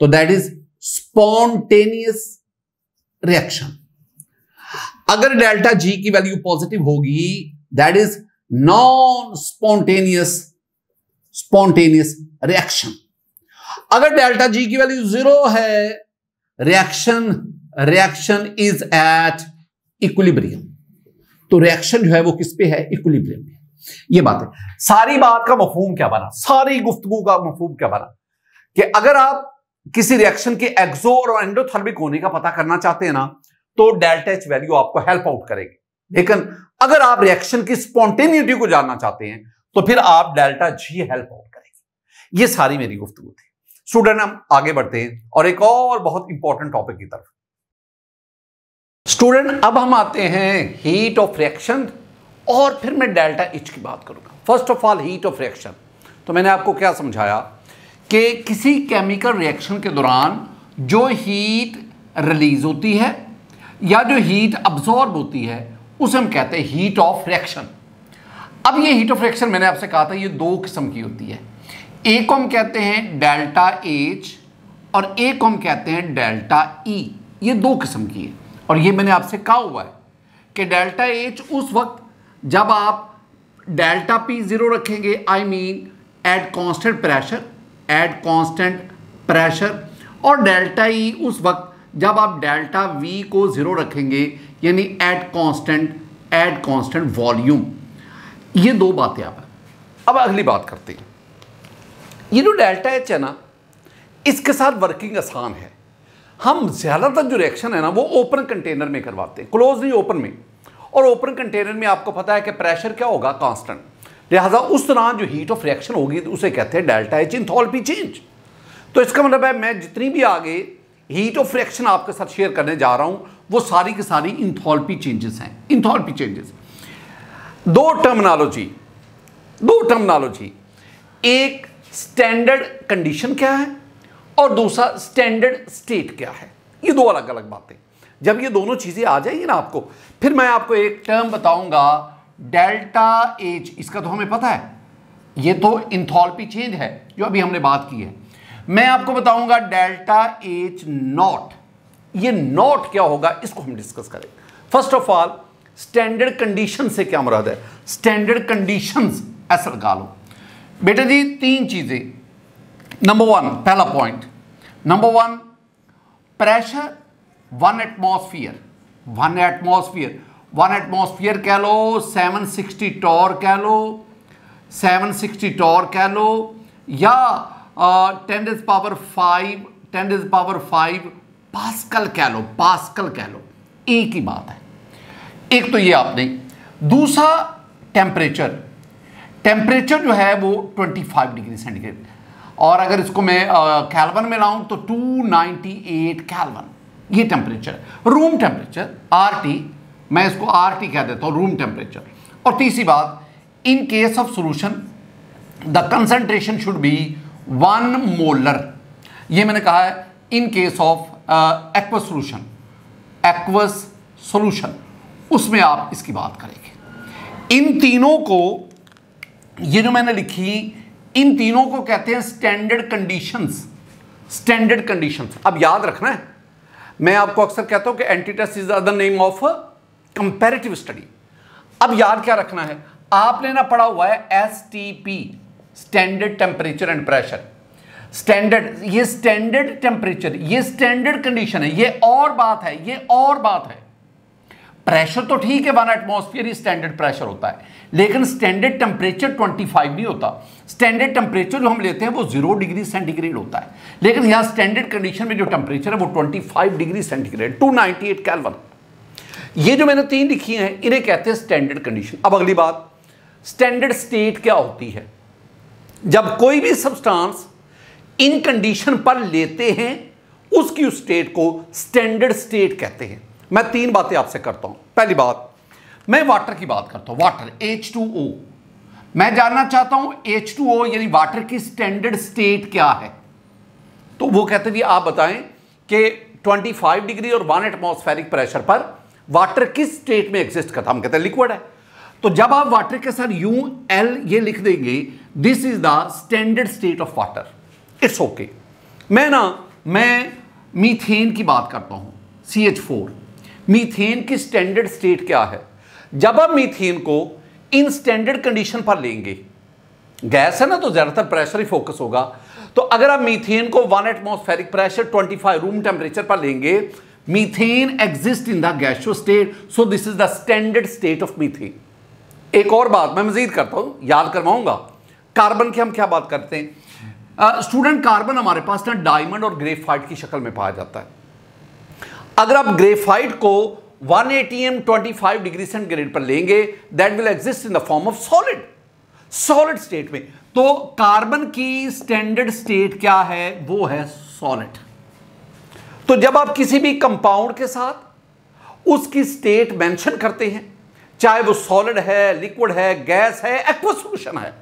तो दैट इज स्पॉन्टेनियस रिएक्शन अगर डेल्टा जी की वैल्यू पॉजिटिव होगी that is non spontaneous spontaneous reaction अगर डेल्टा जी की वैल्यू जीरो है reaction reaction is at equilibrium तो रिएक्शन जो है वो किस पे है इक्विलिब्रियम पे ये बात है सारी बात का मफहूम क्या बना सारी गुफ्तगु का मफहूम क्या बना कि अगर आप किसी रिएक्शन के एक्सो और एंडोथर्मिक होने का पता करना चाहते हैं ना तो डेल्टा एच वैल्यू आपको हेल्प आउट करेगी लेकिन अगर आप रिएक्शन की स्पॉन्टेनिटी को जानना चाहते हैं तो फिर आप डेल्टा जी हेल्प आउट करेंगे ये सारी मेरी गुफ्तु थी स्टूडेंट हम आगे बढ़ते हैं और एक और बहुत इंपॉर्टेंट टॉपिक की तरफ स्टूडेंट अब हम आते हैं हीट ऑफ रिएक्शन और फिर मैं डेल्टा एच की बात करूंगा first of all heat of reaction तो मैंने आपको क्या समझाया कि किसी केमिकल रिएक्शन के दौरान जो हीट रिलीज होती है या जो हीट अब्जॉर्ब होती है उसे हम कहते हैं हीट ऑफ रिएक्शन अब ये हीट ऑफ रिएक्शन मैंने आपसे कहा था ये दो किस्म की होती है एक को हम कहते हैं डेल्टा एच और एक को हम कहते हैं डेल्टा ई e। ये दो किस्म की है और ये मैंने आपसे कहा हुआ है कि डेल्टा एच उस वक्त जब आप डेल्टा पी ज़ीरो रखेंगे I mean at constant pressure at constant pressure और डेल्टा ई e उस वक्त जब आप डेल्टा वी को ज़ीरो रखेंगे यानी at constant at constant volume ये दो बातें आप अब अगली बात करते हैं ये जो डेल्टा एच है ना इसके साथ वर्किंग आसान है हम ज़्यादातर जो रिएक्शन है ना वो ओपन कंटेनर में करवाते हैं क्लोज नहीं ओपन में और ओपन कंटेनर में आपको पता है कि प्रेशर क्या होगा कांस्टेंट लिहाजा उस दौरान जो हीट ऑफ रिएक्शन होगी तो उसे कहते हैं डेल्टा एच इंथॉल्पी चेंज तो इसका मतलब है मैं जितनी भी आगे हीट ऑफ रिएक्शन आपके साथ शेयर करने जा रहा हूं वो सारी की सारी इंथॉल्पी चेंजेस हैं इंथॉल्पी चेंजेस दो टर्मनोलॉजी दो टर्मनोलॉजी एक स्टैंडर्ड कंडीशन क्या है और दूसरा स्टैंडर्ड स्टेट क्या है ये दो अलग अलग बातें जब ये दोनों चीजें आ जाएगी ना आपको फिर मैं आपको एक टर्म बताऊंगा डेल्टा एच इसका तो हमें पता है ये तो इंथॉल्पी चेंज है जो अभी हमने बात की है मैं आपको बताऊंगा डेल्टा एच नॉट ये नॉट क्या होगा इसको हम डिस्कस करेंगे first of all standard condition से क्या मुराद है स्टैंडर्ड कंडीशन ऐसा लगा लो बेटा जी तीन चीज़ें नंबर वन पहला point number one pressure one atmosphere one atmosphere one atmosphere कह लो सेवन सिक्सटी टॉर कह लो सेवन सिक्सटी टॉर कह लो या ten is power five ten is power five pascal कह लो पास्कल कह लो एक ही बात है एक तो ये आपने दूसरा टेम्परेचर टेम्परेचर जो है वो 25 डिग्री सेंटीग्रेड और अगर इसको मैं कैलवन में लाऊं तो 298 कैलवन ये टेम्परेचर रूम टेम्परेचर आरटी मैं इसको आरटी कह देता हूँ रूम टेम्परेचर और तीसरी बात in case of solution the concentration should be one molar ये मैंने कहा है in case of aqueous solution aqueous solution उसमें आप इसकी बात करेंगे इन तीनों को ये जो मैंने लिखी इन तीनों को कहते हैं स्टैंडर्ड कंडीशंस स्टैंडर्ड कंडीशंस अब याद रखना है मैं आपको अक्सर कहता हूं कि anti test is other name of comparative study अब याद क्या रखना है आपने ना पढ़ा हुआ है S T P standard temperature and pressure standard ये स्टैंडर्ड टेम्परेचर ये स्टैंडर्ड कंडीशन है ये और बात है ये और बात है प्रेशर तो ठीक है वन एटमोसफियर ही स्टैंडर्ड प्रेशर होता है लेकिन स्टैंडर्ड टेम्परेचर 25 नहीं होता स्टैंडर्ड टेम्परेचर जो हम लेते हैं वो जीरो डिग्री सेंटीग्रेड होता है लेकिन यहाँ स्टैंडर्ड कंडीशन में जो टेम्परेचर है वो 25 डिग्री सेंटीग्रेड 298 कैलवन ये जो मैंने तीन लिखी हैं इन्हें कहते हैं स्टैंडर्ड कंडीशन अब अगली बात स्टैंडर्ड स्टेट क्या होती है जब कोई भी सबस्टांस इन कंडीशन पर लेते हैं उसकी उस स्टेट को स्टैंडर्ड स्टेट कहते हैं मैं तीन बातें आपसे करता हूं पहली बात मैं वाटर की बात करता हूं वाटर एच टू ओ मैं जानना चाहता हूं एच टू ओ यानी वाटर की स्टैंडर्ड स्टेट क्या है तो वो कहते हैं आप बताएं कि 25 डिग्री और वन एटमोस्फेरिक प्रेशर पर वाटर किस स्टेट में एग्जिस्ट करता हम कहते हैं लिक्विड है तो जब आप वाटर के साथ यू एल ये लिख देंगे this is the standard state of water it's okay मैं ना मैं मीथेन की बात करता हूं सी एच फोर मीथेन की स्टैंडर्ड स्टेट क्या है जब आप मीथेन को इन स्टैंडर्ड कंडीशन पर लेंगे गैस है ना तो ज़्यादातर प्रेशर ही फोकस होगा तो अगर आप मीथेन को one atmospheric pressure 25 room temperature पर लेंगे methane exist in the gaseous state so this is the standard state of methane एक और बात मैं मजीद करता हूं याद करवाऊंगा कार्बन की हम क्या बात करते हैं स्टूडेंट uh, कार्बन हमारे पास ना डायमंड और ग्रेफाइट की शक्ल में पाया जाता है अगर आप ग्रेफाइट को 1 एटीएम 25 डिग्री सेंटीग्रेड पर लेंगे that will exist in the form of solid solid state में तो कार्बन की स्टैंडर्ड स्टेट क्या है वो है सॉलिड तो जब आप किसी भी कंपाउंड के साथ उसकी स्टेट मेंशन करते हैं चाहे वो सॉलिड है लिक्विड है गैस है एक्वा है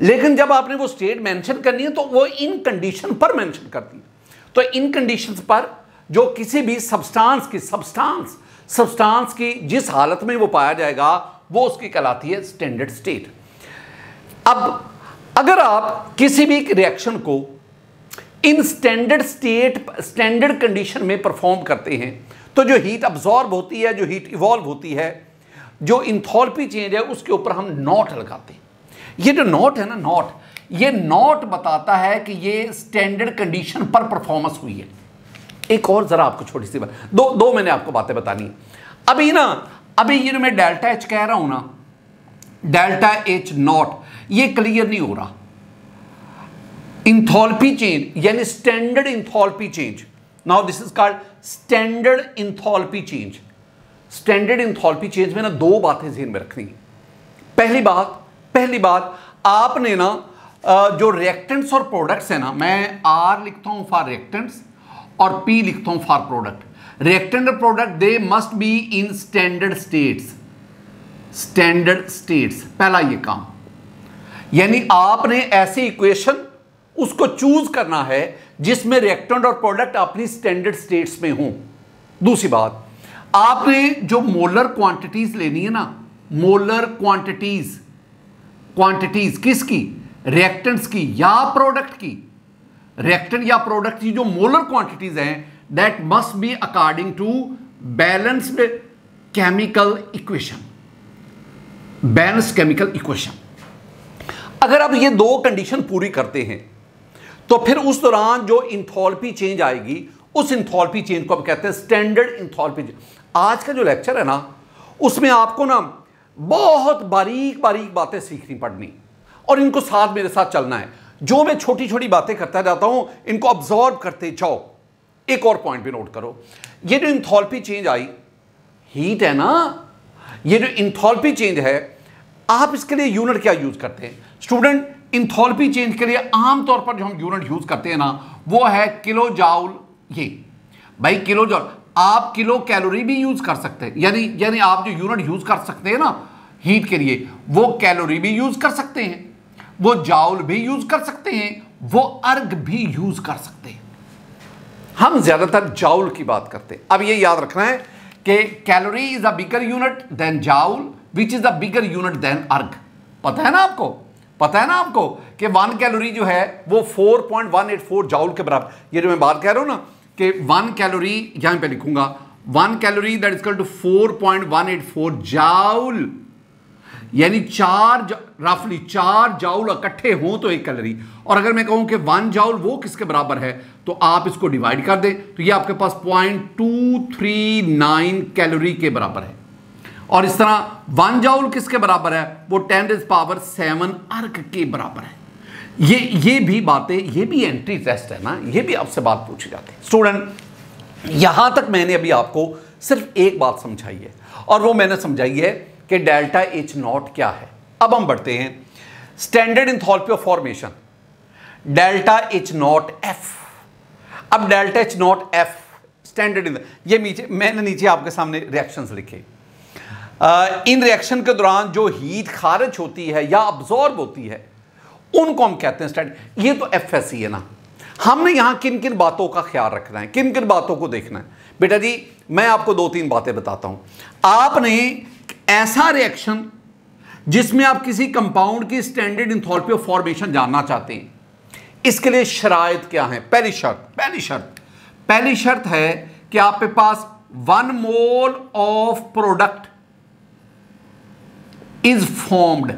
लेकिन जब आपने वो स्टेट मेंशन करनी है तो वो इन कंडीशन पर मेंशन करती है तो इन कंडीशंस पर जो किसी भी सब्सटेंस की सब्सटेंस सब्सटेंस की जिस हालत में वो पाया जाएगा वो उसकी कहलाती है स्टैंडर्ड स्टेट अब अगर आप किसी भी रिएक्शन को in standard state standard condition में परफॉर्म करते हैं तो जो हीट अब्जॉर्ब होती है जो हीट इवॉल्व होती है जो इंथॉल्पी चेंज है उसके ऊपर हम नॉट लगाते हैं ये जो नॉट है ना नॉट ये नॉट बताता है कि ये स्टैंडर्ड कंडीशन पर परफॉर्मेंस हुई है एक और जरा आपको छोटी सी बात दो दो मैंने आपको बातें बतानी अभी ना अभी ये जो मैं डेल्टा एच कह रहा हूं ना डेल्टा एच नॉट ये क्लियर नहीं हो रहा इंथोल्पी चेंज यानी standard enthalpy change now this is called standard enthalpy change standard enthalpy change में ना दो बातें जेहन में रखनी पहली बात पहली बात आपने ना जो रिएक्टेंट्स और प्रोडक्ट्स है ना मैं आर लिखता हूं फॉर रिएक्टेंट्स और पी लिखता हूं for product reactant product they must be in standard states standard states पहला ये काम यानी आपने ऐसी इक्वेशन उसको चूज करना है जिसमें रिएक्टेंट और प्रोडक्ट अपनी स्टैंडर्ड स्टेट्स में हो दूसरी बात आपने जो मोलर क्वांटिटीज लेनी है ना मोलर क्वांटिटीज क्वांटिटीज किसकी रिएक्टेंट्स की या प्रोडक्ट की रिएक्टेंट या प्रोडक्ट की जो मोलर क्वांटिटीज हैं that must be according to balanced chemical equation balance chemical equation अगर आप ये दो कंडीशन पूरी करते हैं तो फिर उस दौरान जो इंथॉल्पी चेंज आएगी उस इंथॉल्पी चेंज को आप कहते हैं स्टैंडर्ड इंथॉल्पी आज का जो लेक्चर है ना उसमें आपको ना बहुत बारीक बारीक बातें सीखनी पड़नी और इनको साथ मेरे साथ चलना है जो मैं छोटी छोटी बातें करता जाता हूं इनको ऑब्जॉर्व करते जाओ एक और पॉइंट भी नोट करो ये जो इंथॉल्पी चेंज आई हीट है ना ये जो इंथॉल्पी चेंज है आप इसके लिए यूनिट क्या यूज करते हैं स्टूडेंट इंथॉल्पी चेंज के लिए आमतौर पर जो हम यूनिट यूज करते हैं ना वो है किलो जाउल ये भाई किलो जाउल आप किलो कैलोरी भी यूज कर सकते हैं यानी यानी आप जो यूनिट यूज कर सकते हैं ना हीट के लिए वो कैलोरी भी यूज कर सकते हैं वो जाउल भी यूज कर सकते हैं वो अर्ग भी यूज कर सकते हैं हम ज्यादातर जाउल की बात करते हैं अब ये याद रखना है कि calorie is a bigger unit than joule which is a bigger unit than erg पता है ना आपको पता है ना आपको कि वन कैलोरी जो है वो 4.184 जाउल के बराबर ये जो मैं बात कह रहा हूं ना कि वन कैलोरी यहां पे लिखूंगा वन कैलोरी दैट इज कल टू 4.184 जाउल यानी चार रफली चार जाउल इकट्ठे हों तो एक कैलोरी और अगर मैं कहूं कि वन जाउल वो किसके बराबर है तो आप इसको डिवाइड कर दें तो ये आपके पास point two three nine calorie के बराबर है और इस तरह वन जाउल किसके बराबर है वो टेन इज पावर सेवन अर्क के बराबर है ये ये भी बातें ये भी एंट्री टेस्ट है ना ये भी आपसे बात पूछी जाती है स्टूडेंट यहां तक मैंने अभी आपको सिर्फ एक बात समझाई है और वो मैंने समझाई है कि डेल्टा एच नॉट क्या है अब हम बढ़ते हैं standard enthalpy of formation delta H not F अब delta H not F standard इन ये नीचे मैंने नीचे आपके सामने रिएक्शंस लिखे आ, इन रिएक्शन के दौरान जो हीट खारिज होती है या अब्जॉर्ब होती है उनको हम कहते हैं स्टैंड ये तो एफ एस है ना हमने यहां किन किन बातों का ख्याल रखना है किन किन बातों को देखना है बेटा जी मैं आपको दो तीन बातें बताता हूं आपने ऐसा रिएक्शन जिसमें आप किसी कंपाउंड की स्टैंडर्ड इंथोल्पी ऑफ फॉर्मेशन जानना चाहते हैं इसके लिए शरायत क्या है पहली शर्त पहली शर्त पहली शर्त है कि आपके पास one mole of product is formed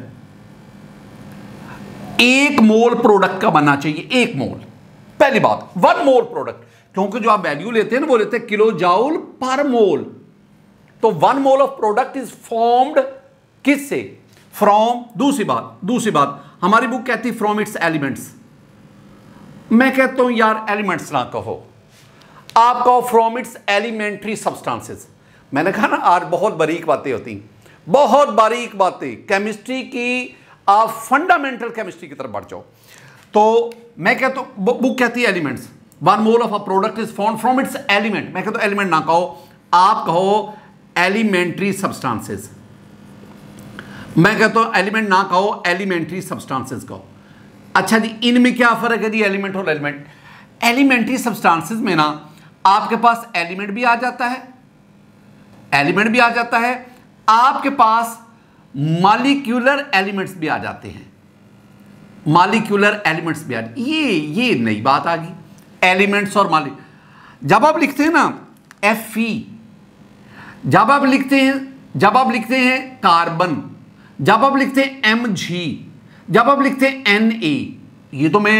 एक मोल प्रोडक्ट का बनना चाहिए एक मोल पहली बात वन मोल प्रोडक्ट क्योंकि जो आप वैल्यू लेते हैं ना वो लेते हैं किलो जाउल पर मोल तो one mole of product is formed से फ्रॉम दूसरी बात दूसरी बात हमारी बुक कहती फ्रॉम इट्स एलिमेंट्स मैं कहता हूं यार एलिमेंट्स ना कहो आप कहो फ्रॉम इट्स एलिमेंट्री सब्सटेंसेस मैंने कहा ना आज बहुत बारीक बातें होती बहुत बारीक बातें केमिस्ट्री की आप फंडामेंटल केमिस्ट्री की तरफ बढ़ जाओ तो मैं कहता हूं बुक कहती है elements one mole of a product is form from its element मैं कहता हूं एलिमेंट ना कहो आप कहो एलिमेंट्री सब्सटेंसेस मैं कहता हूं एलिमेंट ना कहो एलिमेंट्री सब्सटेंसेस कहो अच्छा जी इनमें क्या फ़र्क है जी एलिमेंट और एलिमेंट एलिमेंट्री सब्सटेंसेस में ना आपके पास एलिमेंट भी आ जाता है एलिमेंट भी आ जाता है आपके पास मालिक्यूलर एलिमेंट्स भी आ जाते हैं मालिक्यूलर एलिमेंट्स भी आ जाते ये ये नई बात आ गई एलिमेंट्स और मालिक जब आप लिखते हैं ना एफ ई जब आप लिखते हैं जब आप लिखते हैं कार्बन जब आप लिखते हैं एम जी जब आप लिखते हैं एन ए ये तो मैं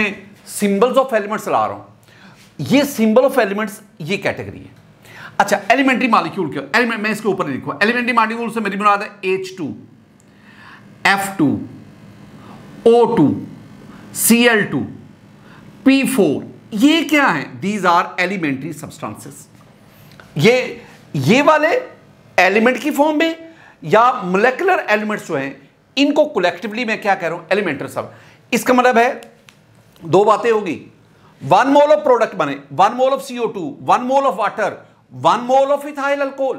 सिंबल्स ऑफ एलिमेंट्स ला रहा हूं ये सिंबल ऑफ एलिमेंट्स ये कैटेगरी है अच्छा एलिमेंट्री मालिक्यूल क्यों एलिमेंट मैं इसके ऊपर लिखूँ एलिमेंट्री मालिक्यूल से मेरी मुराद है H two F two O two C L two P four ये क्या है दीज आर एलिमेंट्री सब्सटेंसेस ये ये वाले एलिमेंट की फॉर्म में या मोलेकुलर एलिमेंट्स जो हैं इनको कलेक्टिवली मैं क्या कह रहा हूं एलिमेंटर सब इसका मतलब है दो बातें होगी वन मोल ऑफ प्रोडक्ट बने one mole of CO two one mole of water one mole of ethyl alcohol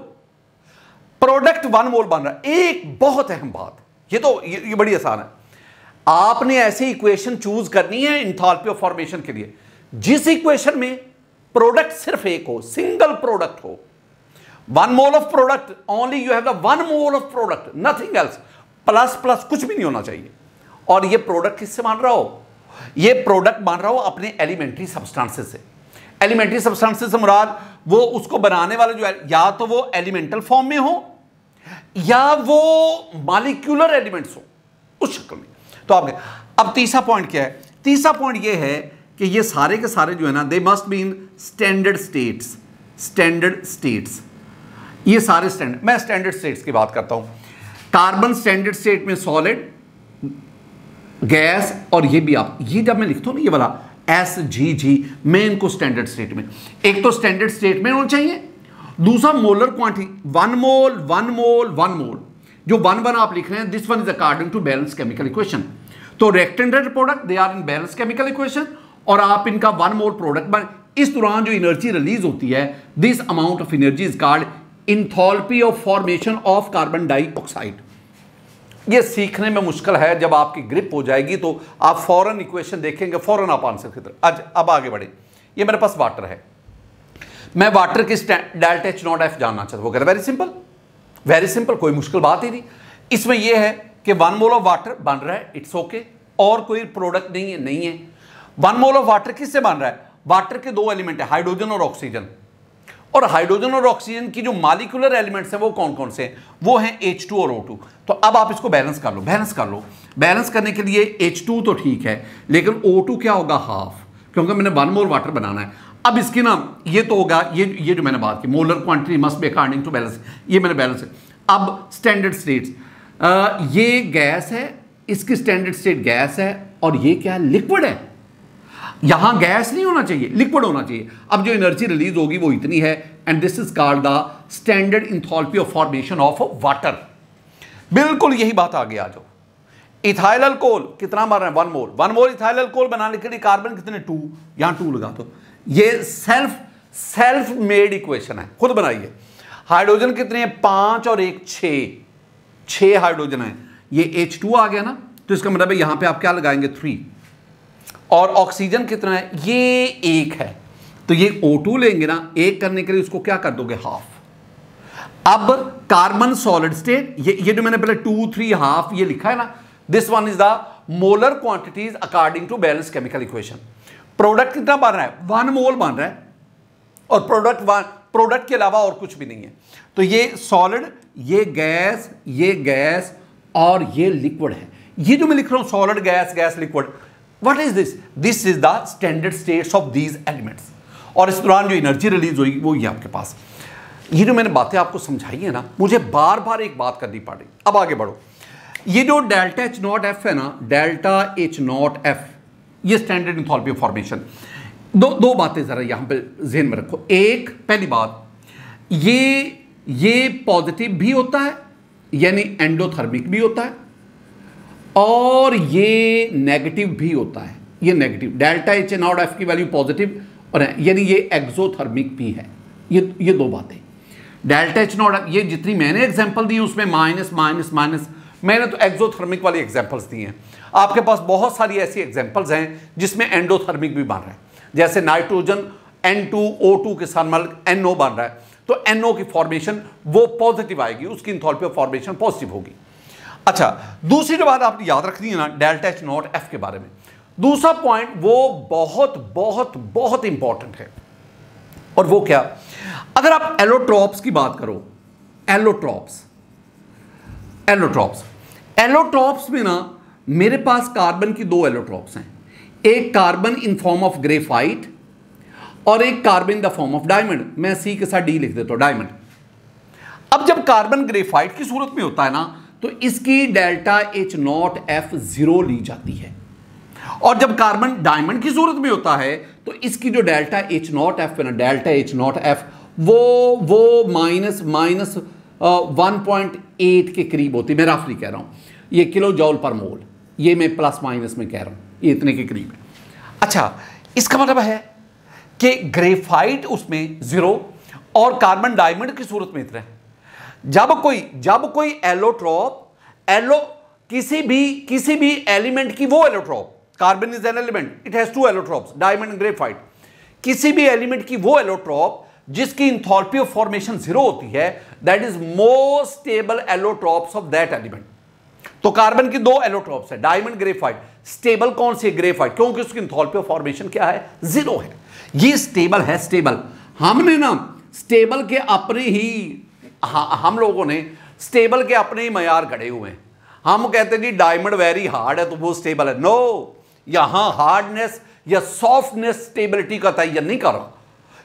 product one mole बन रहा एक बहुत अहम बात ये तो ये, ये बड़ी आसान है आपने ऐसी इक्वेशन चूज करनी है इंथाल्पी ऑफ फॉर्मेशन के लिए जिस इक्वेशन में प्रोडक्ट सिर्फ एक हो सिंगल प्रोडक्ट हो one mole of product only you have the one mole of product nothing else plus plus कुछ भी नहीं होना चाहिए और ये प्रोडक्ट किससे मान रहा हो ये प्रोडक्ट मान रहा हो अपने एलिमेंट्री सब्सटेंसेस से एलिमेंट्री सब्सटेंसेस से मुराद वो उसको बनाने वाले जो या तो वो एलिमेंटल फॉर्म में हो या वो मालिक्यूलर एलिमेंट्स हो उस शक्ल में तो आप अब तीसरा पॉइंट क्या है तीसरा पॉइंट ये है कि ये सारे के सारे जो है ना they must be in standard states standard states ये सारे स्टैंड मैं स्टैंडर्ड स्टेट्स की बात करता हूं कार्बन स्टैंडर्ड स्टेट में सॉलिड गैस और ये भी आप ये जब मैं लिखता हूं ना ये वाला एस जी जी मैं इनको स्टैंडर्ड स्टेट में एक तो स्टैंडर्ड स्टेट में होना चाहिए दूसरा molar quantity one mole one mole one mole जो वन वन आप लिख रहे हैं this one is according to balance chemical equation तो reactant and product they are in balance chemical equation और आप इनका वन मोल प्रोडक्ट बन इस दौरान जो एनर्जी रिलीज होती है this amount of energy is called enthalpy of formation of carbon dioxide ये सीखने में मुश्किल है जब आपकी ग्रिप हो जाएगी तो आप फॉरन इक्वेशन देखेंगे फॉरन आप आंसर की तरफ आज अब आगे बढ़े ये मेरे पास वाटर है मैं वाटर की डेल्टा एच नॉट एफ जानना चाहता हूँ वेरी सिंपल वेरी सिंपल कोई मुश्किल बात ही नहीं इसमें यह है कि वन मोल ऑफ वाटर बन रहा है इट्स ओके okay, और कोई प्रोडक्ट नहीं है नहीं है वन मोल ऑफ वाटर किससे बन रहा है वाटर के दो एलिमेंट है हाइड्रोजन और ऑक्सीजन और हाइड्रोजन और ऑक्सीजन की जो मालिकुलर एलिमेंट्स हैं वो कौन कौन से हैं वो हैं एच टू और ओ टू तो अब आप इसको बैलेंस कर लो बैलेंस कर लो बैलेंस करने के लिए एच टू तो ठीक है लेकिन ओ टू क्या होगा हाफ क्योंकि मैंने वन मोर वाटर बनाना है अब इसकी ना ये तो होगा ये ये जो मैंने बात की molar quantity must be according to balance ये मैंने बैलेंस अब स्टैंडर्ड स्टेट्स ये गैस है इसकी स्टैंडर्ड स्टेट गैस है और ये क्या लिक्विड है यहां गैस नहीं होना चाहिए लिक्विड होना चाहिए अब जो एनर्जी रिलीज होगी वो इतनी है and this is called the standard enthalpy of formation of water बिल्कुल यही बात आ गई आ जाओ इथाइल अल्कोहल कितना रहे हैं one mole one mole ethyl alcohol बनाने के लिए कार्बन कितने टू यहां टू लगा दो ये सेल्फ सेल्फ मेड इक्वेशन है खुद बनाइए हाइड्रोजन कितने हैं पांच और एक छ हाइड्रोजन है ये H2 आ गया ना तो इसका मतलब है यहां पे आप क्या लगाएंगे थ्री और ऑक्सीजन कितना है ये एक है तो ये O2 लेंगे ना एक करने के लिए उसको क्या कर दोगे हाफ अब कार्बन सॉलिड स्टेट ये ये जो मैंने पहले टू थ्री हाफ ये लिखा है ना this one is the molar quantities according to balance chemical equation product कितना बन रहा है वन मोल बन रहा है और प्रोडक्ट वन प्रोडक्ट के अलावा और कुछ भी नहीं है तो ये सॉलिड ये गैस ये गैस और ये लिक्विड है ये जो मैं लिख रहा हूं solid gas gas liquid what is this this is the standard states of these elements और इस दौरान जो एनर्जी रिलीज हुई वो ये आपके पास ये जो मैंने बातें आपको समझाई है ना मुझे बार बार एक बात करनी पड़ रही अब आगे बढ़ो ये जो डेल्टा एच नॉट एफ है ना डेल्टा एच नॉट एफ ये स्टैंडर्ड इंथॉल्पी फॉर्मेशन दो दो बातें ज़रा यहां पे जहन में रखो एक पहली बात ये ये पॉजिटिव भी होता है यानी एंडोथर्मिक भी होता है और ये नेगेटिव भी होता है ये नेगेटिव डेल्टा एच एन और एफ की वैल्यू पॉजिटिव और यानी ये एक्सोथर्मिक भी है ये ये दो बातें डेल्टा एच नॉट ये जितनी मैंने एग्जाम्पल दी उसमें माइनस माइनस माइनस मैंने तो एक्सोथर्मिक वाली एग्जाम्पल्स दी हैं आपके पास बहुत सारी ऐसी एग्जाम्पल्स हैं जिसमें एंडोथर्मिक भी बन रहा है जैसे नाइट्रोजन टू के साथ एन ओ बन रहा है तो ओ की फॉर्मेशन वो पॉजिटिव आएगी उसकी इंथॉल्पी ऑफ फॉर्मेशन पॉजिटिव होगी अच्छा दूसरी बात आपने याद रखनी है ना डेल्टा एच नॉट एफ के बारे में दूसरा पॉइंट वो बहुत बहुत बहुत इंपॉर्टेंट है और वो क्या अगर आप एलोट्रॉप्स की बात करो एलोट्रॉप्स एलोट्रॉप्स एलोट्रॉप्स में ना मेरे पास कार्बन की दो एलोट्रॉप्स हैं एक carbon in form of graphite और एक carbon in the form of diamond मैं सी के साथ डी लिख देता हूं डायमंड अब जब कार्बन ग्रेफाइट की सूरत में होता है ना तो इसकी delta H not F zero ली जाती है और जब कार्बन डायमंड की सूरत में होता है तो इसकी जो डेल्टा एच नॉट एफ है ना डेल्टा एच नॉट एफ वो वो minus minus one point eight के करीब होती है मैं राफली कह रहा हूं ये किलो जॉल पर मोल ये मैं प्लस माइनस में कह रहा हूं ये इतने के करीब अच्छा इसका मतलब है कि ग्रेफाइट उसमें ज़ीरो और कार्बन डायमंड की सूरत में इतना है जब कोई जब कोई एलोट्रॉप एलो किसी भी किसी भी एलिमेंट की वो allotrope carbon is an element it has two allotropes diamond graphite किसी भी एलिमेंट की वो एलोट्रॉप जिसकी इंथोल्पी ऑफ फॉर्मेशन जीरो होती है that is most stable allotropes of that element तो कार्बन की दो एलोट्रॉप्स है डायमंड ग्रेफाइट स्टेबल कौन सी ग्रेफाइट क्योंकि उसकी इंथोल्पी ऑफ फॉर्मेशन क्या है जीरो है ये स्टेबल है स्टेबल हमने ना स्टेबल के अपने ही हाँ, हम लोगों ने स्टेबल के अपने ही मैार गड़े हुए हैं हम कहते हैं जी डायमंड वेरी हार्ड है तो वो स्टेबल है नो यहां हार्डनेस या सॉफ्टनेस स्टेबिलिटी का तयन नहीं कर रहा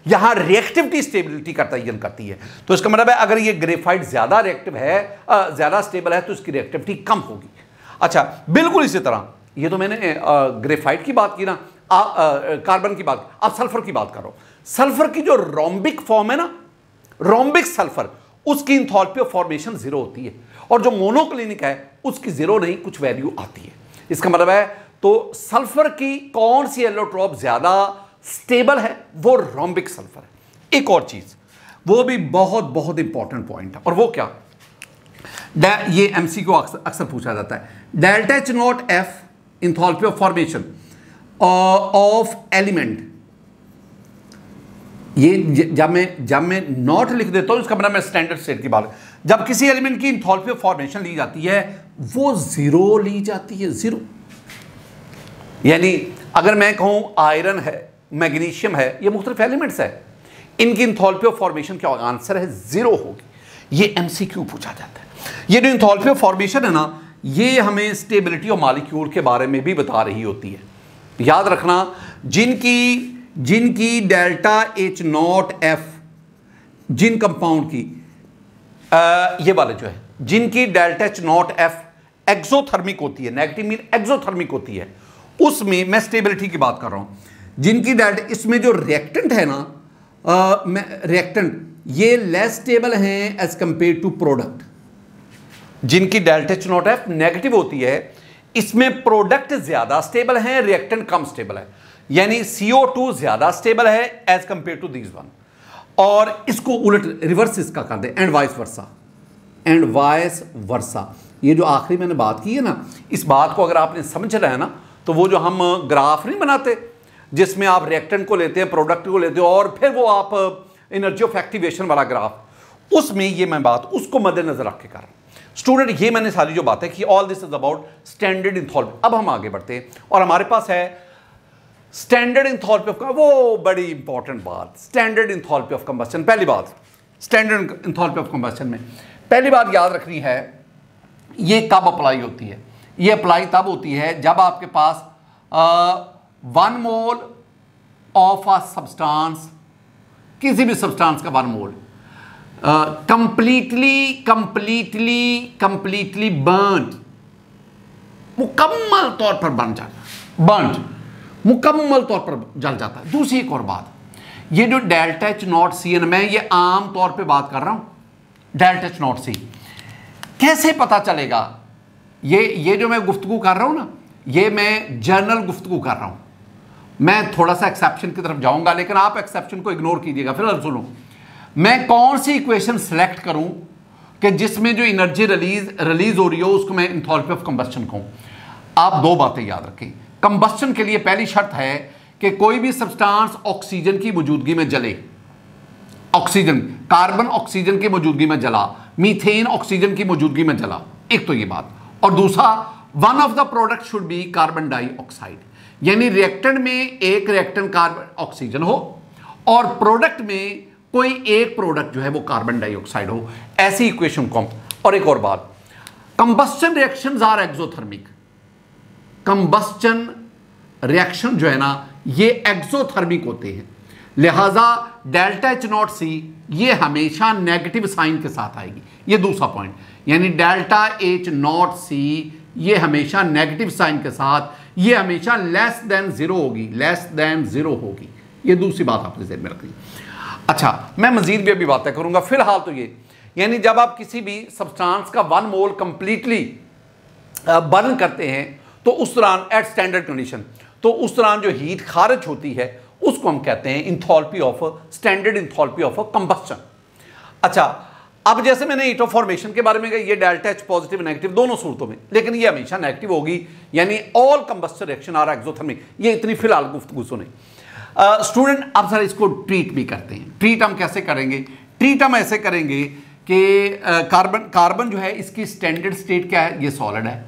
यहां रिएक्टिविटी स्टेबिलिटी का तयन करती है तो इसका मतलब है अगर ये ग्रेफाइट ज़्यादा रिएक्टिव है ज़्यादा स्टेबल है तो इसकी रिएक्टिविटी कम होगी अच्छा बिल्कुल इसी तरह ये तो मैंने ग्रेफाइट की बात की ना कार्बन की बात अब सल्फर की बात करो सल्फर की जो रोम्बिक फॉर्म है ना रोम्बिक सल्फर उसकी इंथॉल्पी ऑफ फॉर्मेशन जीरो होती है और जो मोनोक्लिनिक है उसकी जीरो नहीं कुछ वैल्यू आती है इसका मतलब है तो सल्फर की कौन सी एलोट्रॉप ज्यादा स्टेबल है वो रोम्बिक सल्फर है एक और चीज वो भी बहुत बहुत इंपॉर्टेंट पॉइंट है और वो क्या ये एमसी को अक्सर अक्सर पूछा जाता है delta H not F enthalpy of formation of element ये जब मैं जब मैं नॉट लिख देता हूँ इसका मतलब मैं स्टैंडर्ड स्टेट की बात जब किसी एलिमेंट की इंथॉल्पी फॉर्मेशन ली जाती है वो ज़ीरो ली जाती है ज़ीरो यानी अगर मैं कहूँ आयरन है मैग्नीशियम है ये मुख्तलिफ एलिमेंट्स है इनकी इंथॉल्पी ऑफ फॉर्मेशन क्या होगा आंसर है ज़ीरो होगी ये एम सी क्यू पूछा जाता है ये जो इंथॉल्पी ऑफ फॉर्मेशन है ना ये हमें स्टेबिलिटी और मालिक्यूल के बारे में भी बता रही होती है याद रखना जिनकी जिनकी डेल्टा एच नॉट एफ जिन कंपाउंड की आ, ये वाले जो है जिनकी delta H not F exothermic होती है नेगेटिव मीन एक्सोथर्मिक होती है उसमें मैं स्टेबिलिटी की बात कर रहा हूं जिनकी डेल्टा इसमें जो रिएक्टेंट है ना रिएक्टेंट ये लेस स्टेबल हैं एज कंपेयर टू प्रोडक्ट जिनकी delta H not F negative होती है इसमें प्रोडक्ट ज्यादा स्टेबल है रिएक्टेंट कम स्टेबल है यानी CO2 ज्यादा स्टेबल है as compare to this one और इसको उलट रिवर्स इसका कर दे and vice versa and vice versa ये जो आखिरी मैंने बात की है ना इस बात को अगर आपने समझ रहा है ना तो वो जो हम ग्राफ नहीं बनाते जिसमें आप रिएक्टेंट को लेते हैं प्रोडक्ट को लेते हो और फिर वो आप एनर्जी ऑफ एक्टिवेशन वाला ग्राफ उसमें ये मैं बात उसको मद्देनजर रख के कर स्टूडेंट ये मैंने सारी जो बातें की all this is about standard enthalpy अब हम आगे बढ़ते हैं और हमारे पास है स्टैंडर्ड इंथॉल्पी ऑफ वो बड़ी इंपॉर्टेंट बात स्टैंडर्ड थॉलपी ऑफ कंबस्टन पहली बात स्टैंडर्ड इंथॉल्पी ऑफ कंबस्टन में पहली बात याद रखनी है ये कब अप्लाई होती है ये अप्लाई तब होती है जब आपके पास one mole of a substance किसी भी सब्सटांस का one mole completely completely completely burn मुकम्मल तौर पर बन जाता बर्न मुकम्मल तौर पर जल जाता है दूसरी एक और बात ये जो delta H naught C N मैं ये आम तौर पे बात कर रहा हूं डेल्टा एच नॉट सी कैसे पता चलेगा ये ये जो मैं गुफ्तगु कर रहा हूं ना ये मैं जर्नल गुफ्तगु कर रहा हूं मैं थोड़ा सा एक्सेप्शन की तरफ जाऊंगा लेकिन आप एक्सेप्शन को इग्नोर कीजिएगा फिर सुनो मैं कौन सी इक्वेशन सेलेक्ट करूं कि जिसमें जो एनर्जी रिलीज रिलीज हो रही हो उसको मैं इंथॉल्पी ऑफ कंबस्टन कहूं आप दो बातें याद रखें कंबस्टन के लिए पहली शर्त है कि कोई भी सब्सटेंस ऑक्सीजन की मौजूदगी में जले ऑक्सीजन कार्बन ऑक्सीजन की मौजूदगी में जला मीथेन ऑक्सीजन की मौजूदगी में जला एक तो ये बात और दूसरा one of the product should be carbon dioxide यानी रिएक्टन में एक रिएक्टन कार्बन ऑक्सीजन हो और प्रोडक्ट में कोई एक प्रोडक्ट जो है वो कार्बन डाइऑक्साइड हो ऐसी इक्वेशन को और एक और बात combustion reaction are exothermic combustion reaction जो है ना ये एक्सोथर्मिक होते हैं लिहाजा डेल्टा एच नॉट सी ये हमेशा नेगेटिव साइन के साथ आएगी ये दूसरा पॉइंट यानी डेल्टा एच नॉट सी ये हमेशा नेगेटिव साइन के साथ ये हमेशा लेस देन ज़ीरो होगी लेस देन ज़ीरो होगी ये दूसरी बात आपने जेन में रखनी अच्छा मैं मज़ीद भी अभी बातें करूँगा फ़िलहाल तो ये यानी जब आप किसी भी सब्सटेंस का वन मोल कंप्लीटली बर्न करते हैं तो उस दौरान एट स्टैंडर्ड कंडीशन तो उस दौरान जो हीट खारिज होती है उसको हम कहते हैं enthalpy of standard enthalpy of combustion अच्छा अब जैसे मैंने ईटो फॉर्मेशन के बारे में कहा ये डेल्टा एच पॉजिटिव नेगेटिव दोनों सूरतों में लेकिन ये हमेशा नेगेटिव होगी यानी all combustion reaction are exothermic ये इतनी फिलहाल गुफ्तगु सुने स्टूडेंट अब सर इसको ट्रीट भी करते हैं ट्रीट हम कैसे करेंगे ट्रीट हम ऐसे करेंगे कि कार्बन कार्बन जो है इसकी स्टैंडर्ड स्टेट क्या है ये सॉलिड है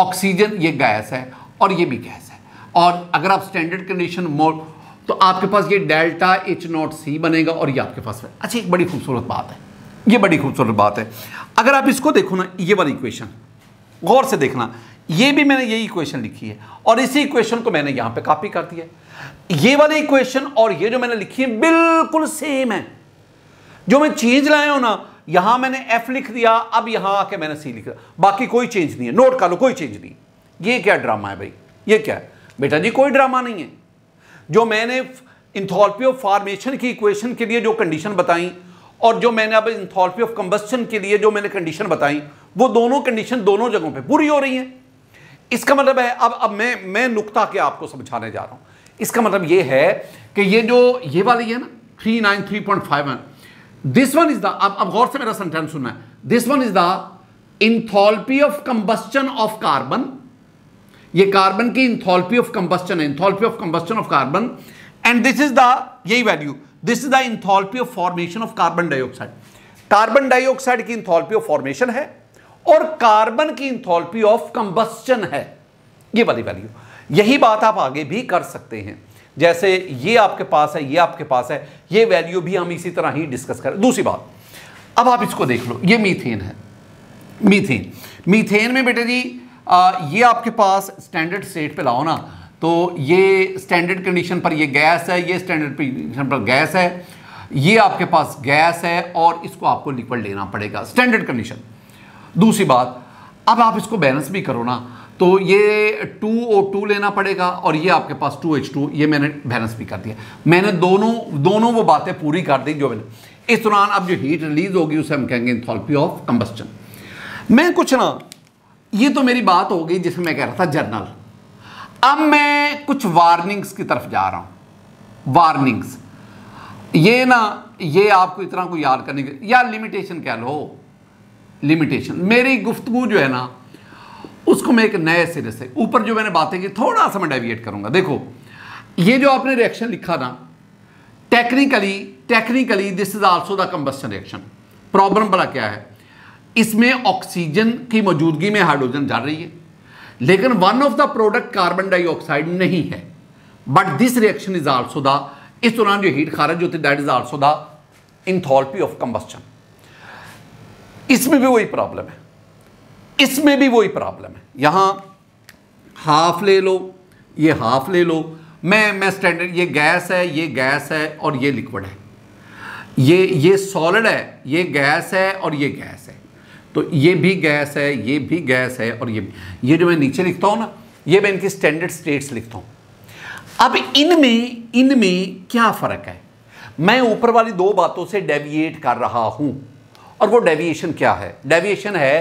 ऑक्सीजन ये गैस है और ये भी गैस है और अगर आप स्टैंडर्ड कंडीशन मोड तो आपके पास ये डेल्टा एच नॉट सी बनेगा और ये आपके पास है अच्छा एक बड़ी खूबसूरत बात है ये बड़ी खूबसूरत बात है अगर आप इसको देखो ना ये वाली इक्वेशन गौर से देखना ये भी मैंने यही इक्वेशन लिखी है और इसी इक्वेशन को मैंने यहां पे कॉपी कर दिया ये वाली इक्वेशन और ये जो मैंने लिखी है बिल्कुल सेम है जो मैं चेंज लाया हूं ना यहां मैंने एफ लिख दिया अब यहां आके मैंने सी लिख दिया बाकी कोई चेंज नहीं है नोट कर लो कोई चेंज नहीं ये क्या ड्रामा है भाई ये क्या है बेटा जी कोई ड्रामा नहीं है जो मैंने इंथॉल्पी ऑफ फॉर्मेशन की इक्वेशन के लिए जो कंडीशन बताई और जो मैंने अब इंथॉल्पी ऑफ कंबस्टन के लिए जो मैंने कंडीशन बताई वो दोनों कंडीशन दोनों जगहों पे पूरी हो रही है इसका मतलब है अब अब मैं मैं नुकता के आपको समझाने जा रहा हूं इसका मतलब ये है कि ये जो ये वाली है ना three nine three point five one this one is the अब अब गौर से मेरा सेंटेंस सुनना है this one is the enthalpy of combustion of carbon ये कार्बन की इंथॉल्पी ऑफ कंबस्टन है enthalpy of combustion of carbon and this is the यही value this is the enthalpy of formation of carbon dioxide carbon dioxide की enthalpy of formation है और carbon की enthalpy of combustion है ये वाली value यही बात आप आगे भी कर सकते हैं जैसे ये आपके पास है ये आपके पास है ये वैल्यू भी हम इसी तरह ही डिस्कस करें दूसरी बात अब आप इसको देख लो ये मीथेन है मीथेन मीथेन में बेटे जी आ, ये आपके पास स्टैंडर्ड स्टेट पे लाओ ना तो ये स्टैंडर्ड कंडीशन पर ये गैस है ये स्टैंडर्ड कंडीशन पर गैस है ये आपके पास गैस है और इसको आपको लिक्विड लेना पड़ेगा स्टैंडर्ड कंडीशन दूसरी बात अब आप इसको बैलेंस भी करो ना तो ये टू ओ टू लेना पड़ेगा और ये आपके पास टू एच टू ये मैंने बैलेंस भी कर दिया मैंने दोनों दोनों वो बातें पूरी कर दी जो मैंने इस दौरान अब जो हीट रिलीज होगी उसे हम कहेंगे इंथॉल्पी ऑफ कंबस्टन मैं कुछ ना ये तो मेरी बात हो गई जिसमें मैं कह रहा था जर्नल अब मैं कुछ वार्निंग्स की तरफ जा रहा हूँ वार्निंग्स ये ना ये आपको इतना को याद करने के या लिमिटेशन कह लो लिमिटेशन मेरी गुफ्तगु जो है ना उसको मैं एक नए सिरे से ऊपर जो मैंने बातें की थोड़ा सा मैं डेविएट करूंगा देखो ये जो आपने रिएक्शन लिखा ना technically technically this is also the combustion reaction problem बड़ा क्या है इसमें ऑक्सीजन की मौजूदगी में हाइड्रोजन जा रही है लेकिन one of the product carbon dioxide नहीं है but this reaction is also the इस दौरान जो हीट खारज होती है that is also the enthalpy of combustion इसमें भी वही प्रॉब्लम है इसमें भी वही प्रॉब्लम है यहां हाफ ले लो ये हाफ ले लो मैं मैं स्टैंडर्ड ये गैस है ये गैस है और ये लिक्विड है ये ये सॉलिड है ये गैस है और ये गैस है तो ये भी गैस है ये भी गैस है और ये ये जो मैं नीचे लिखता हूँ ना ये मैं इनकी स्टैंडर्ड स्टेट्स लिखता हूँ अब इनमें इनमें क्या फ़र्क है मैं ऊपर वाली दो बातों से डेविएट कर रहा हूँ और वो डेविएशन क्या है डेविएशन है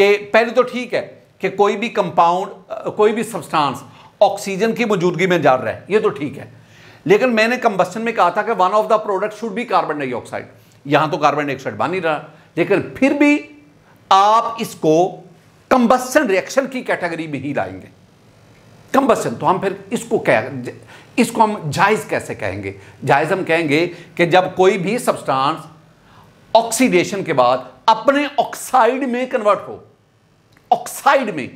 कि पहले तो ठीक है कि कोई भी कंपाउंड कोई भी सब्सटेंस ऑक्सीजन की मौजूदगी में जा रहा है ये तो ठीक है लेकिन मैंने कंबस्टन में कहा था कि one of the product should be carbon dioxide यहां तो कार्बन डाइऑक्साइड बन ही रहा लेकिन फिर भी आप इसको कंबस्टन रिएक्शन की कैटेगरी में ही लाएंगे कंबस्टन तो हम फिर इसको कह इसको हम जायज कैसे कहेंगे जायज हम कहेंगे कि जब कोई भी सब्सटांस ऑक्सीडेशन के बाद अपने ऑक्साइड में कन्वर्ट हो ऑक्साइड में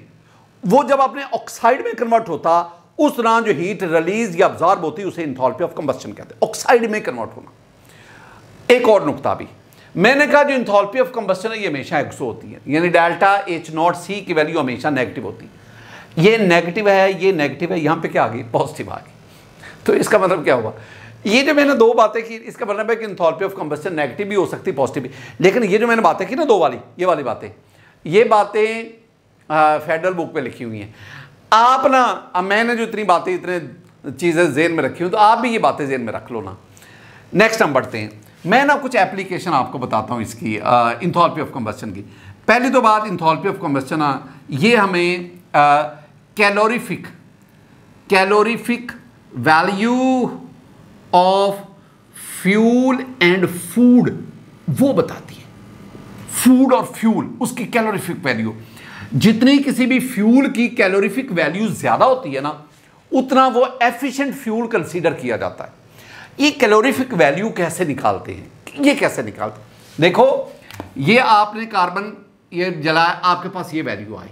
वो जब अपने ऑक्साइड में कन्वर्ट होता उस दौरान जो हीट रिलीज या ऑब्जॉर्ब होती उसे इंथॉल्पी ऑफ कंबस्टन कहते हैं ऑक्साइड में कन्वर्ट होना एक और नुकता भी मैंने कहा जो इंथॉल्पी ऑफ कंबस्टन है ये हमेशा एक्सो होती है यानी डेल्टा एच नॉट सी की वैल्यू हमेशा नेगेटिव होती है ये नेगेटिव है ये नेगेटिव है यहां पे क्या आ गई पॉजिटिव आ गई तो इसका मतलब क्या हुआ ये जो मैंने दो बातें की इसका मतलब है कि इंथॉल्पी ऑफ कंबस्टन नेगेटिव भी हो सकती है पॉजिटिव भी लेकिन ये जो मैंने बातें की ना दो वाली ये वाली बातें ये बातें फेडरल बुक पे लिखी हुई हैं आप ना अब मैंने जो इतनी बातें इतने चीज़ें जेन में रखी हूँ तो आप भी ये बातें जेन में रख लो ना नेक्स्ट हम बढ़ते हैं मैं ना कुछ एप्लीकेशन आपको बताता हूँ इसकी इंथोलपी ऑफ कम्बस्चन की पहली तो बात इंथोलपी ऑफ कम्बस्चन ये हमें calorific calorific value of fuel and food वो बताती है फूड और फ्यूल उसकी कैलोरीफिक वैल्यू जितनी किसी भी फ्यूल की कैलोरीफिक वैल्यू ज़्यादा होती है ना उतना वो एफिशिएंट फ्यूल कंसीडर किया जाता है ये कैलोरीफिक वैल्यू कैसे निकालते हैं ये कैसे निकालते हैं देखो ये आपने कार्बन ये जलाया आपके पास ये वैल्यू आई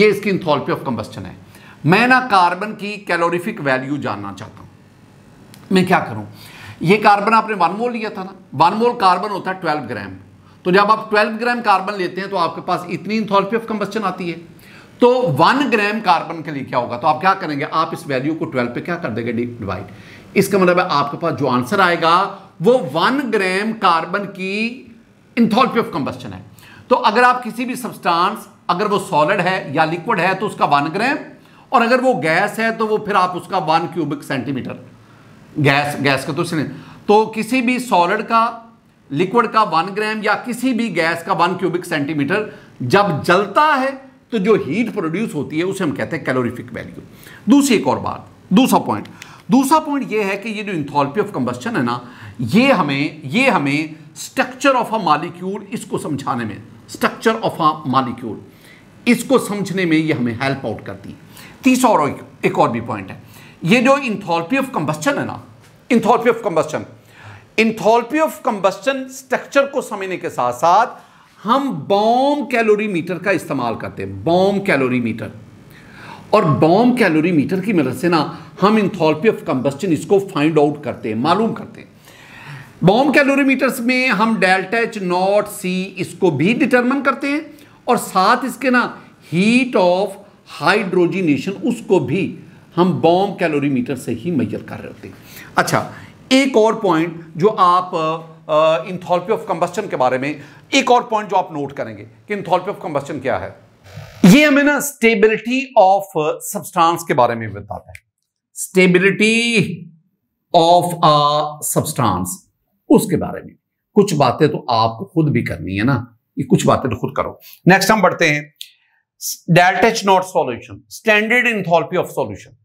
ये इसकी इंथोलपी ऑफ कंबस्टन है मैं ना कार्बन की कैलोरीफिक वैल्यू जानना चाहता हूं मैं क्या करूं ये कार्बन आपने वन मोल लिया था ना वन मोल कार्बन होता है ट्वेल्व ग्राम तो जब आप 12 ग्राम कार्बन लेते हैं तो आपके पास इतनी इंथोल्पी ऑफ कंबस्टन आती है तो 1 ग्राम कार्बन के लिए क्या होगा तो आप क्या करेंगे आप इस वैल्यू को 12 पे क्या कर देंगे डिवाइड इसका मतलब है आपके पास जो आंसर आएगा वो 1 ग्राम कार्बन की इंथोल्पी ऑफ कंबस्टन है तो अगर आप किसी भी सब्सटांस अगर वो सॉलिड है या लिक्विड है तो उसका वन ग्राम और अगर वो गैस है तो वो फिर आप उसका one cubic centimetre gas gas का तो तो किसी भी सॉलिड का लिक्विड का वन ग्राम या किसी भी गैस का वन क्यूबिक सेंटीमीटर जब जलता है तो जो हीट प्रोड्यूस होती है उसे हम कहते हैं कैलोरीफिक वैल्यू दूसरी एक और बात दूसरा पॉइंट दूसरा पॉइंट ये है कि ये जो इंथॉल्पी ऑफ कंबस्टन है ना ये हमें ये हमें स्ट्रक्चर ऑफ अ मालिक्यूल इसको समझाने में स्ट्रक्चर ऑफ अ मालिक्यूल इसको समझने में ये हमें हेल्प आउट करती है तीसरा और एक, और भी पॉइंट है ये जो इंथॉल्पी ऑफ कंबस्टन है ना enthalpy of combustion enthalpy of combustion structure को समझने के साथ साथ हम बॉम कैलोरी मीटर का इस्तेमाल करते हैं बॉम कैलोरी मीटर और बॉम कैलोरी मीटर की मदद से ना हम इंथोल्पी ऑफ कंबस्टन इसको फाइंड आउट करते हैं मालूम करते हैं बॉम मीटर में हम डेल्टा एच नॉट सी इसको भी डिटरमन करते हैं और साथ इसके ना हीट ऑफ हाइड्रोजिनेशन उसको भी हम बॉम मीटर से ही मैयर कर रहे होते हैं अच्छा एक और पॉइंट जो आप इंथॉल्पी ऑफ कंबस्टन के बारे में एक और पॉइंट जो आप नोट करेंगे कि इंथॉल्पी ऑफ कंबस्टन क्या है ये हमें ना स्टेबिलिटी ऑफ सब्सटेंस के बारे में बताता है स्टेबिलिटी ऑफ अ सब्सटेंस उसके बारे में कुछ बातें तो आपको खुद भी करनी है ना ये कुछ बातें तो खुद करो नेक्स्ट हम बढ़ते हैं delta H naught solution standard enthalpy of solution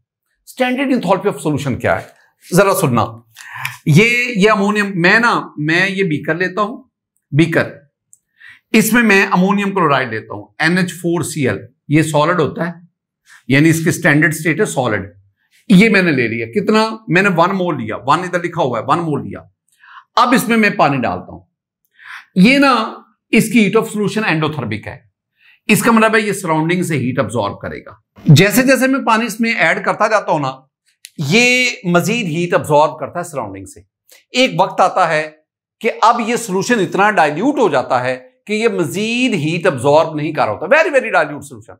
standard enthalpy of solution क्या है जरा सुनना ये ये अमोनियम मैं ना मैं ये बीकर लेता हूं बीकर इसमें मैं अमोनियम क्लोराइड लेता हूं एनएच फोर सी एल ये सॉलिड होता है यानी इसके स्टैंडर्ड स्टेट है सॉलिड ये मैंने ले लिया कितना मैंने वन मोल लिया वन इधर लिखा हुआ है वन मोल लिया अब इसमें मैं पानी डालता हूं ये ना इसकी हीट ऑफ सोल्यूशन एंडोथर्बिक है इसका मतलब है ये सराउंडिंग से हीट ऑब्जॉर्व करेगा जैसे जैसे मैं पानी इसमें ऐड करता जाता हूं ना ये मजीद हीट अब्जॉर्ब करता है सराउंडिंग से एक वक्त आता है कि अब ये सोल्यूशन इतना डाइल्यूट हो जाता है कि ये मजीद हीट अब्जॉर्ब नहीं कर रहा होता वेरी वेरी डाइल्यूट सोल्यूशन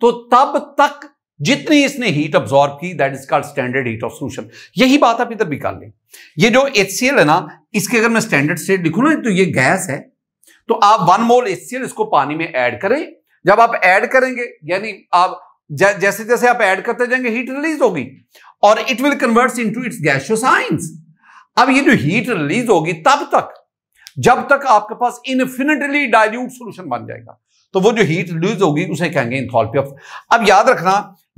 तो तब तक जितनी इसने हीट अब्जॉर्ब की that is called standard heat of solution यही बात आप इधर भी कर लें ये जो एच है ना इसके अगर मैं स्टैंडर्ड स्टेट लिखू ना तो ये गैस है तो आप वन मोल एच इसको पानी में एड करें जब आप एड करेंगे यानी आप जैसे जैसे आप ऐड करते जाएंगे हीट रिलीज होगी और it will convert into its gaseous ions अब ये जो हीट रिलीज होगी तब तक जब तक आपके पास इनफिनिटली डायल्यूट सोल्यूशन बन जाएगा तो वो जो हीट रिलीज होगी उसे कहेंगे इंथॉल्पी ऑफ अब याद रखना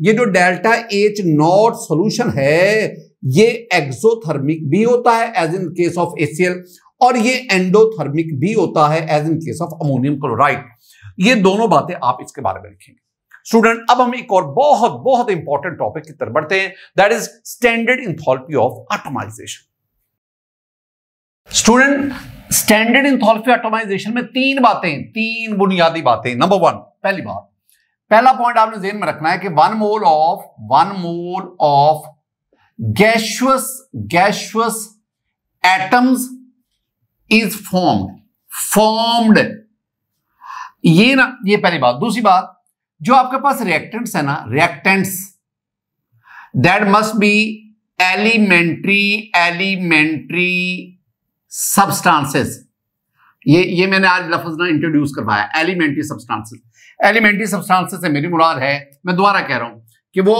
ये जो डेल्टा एच नॉट सोल्यूशन है ये एक्सोथर्मिक भी होता है एज इन केस ऑफ एसियल और ये एंडोथर्मिक भी होता है as in case of ammonium chloride ये दोनों बातें आप इसके बारे में लिखेंगे स्टूडेंट अब हम एक और बहुत बहुत इंपॉर्टेंट टॉपिक की तरफ बढ़ते हैं that is standard enthalpy of atomisation student standard enthalpy atomisation में तीन बातें तीन बुनियादी बातें नंबर वन पहली बात पहला पॉइंट आपने जेन में रखना है कि one mole of one mole of gaseous gaseous atoms is formed formed ये ना ये पहली बात दूसरी बात जो आपके पास रिएक्टेंट्स है ना reactants that must be elementary elementary substances ये ये मैंने आज लफ्ज ना इंट्रोड्यूस करवाया एलिमेंट्री सब्सटेंसेस एलिमेंट्री सब्सटेंसेस से मेरी मुराद है मैं दोबारा कह रहा हूं कि वो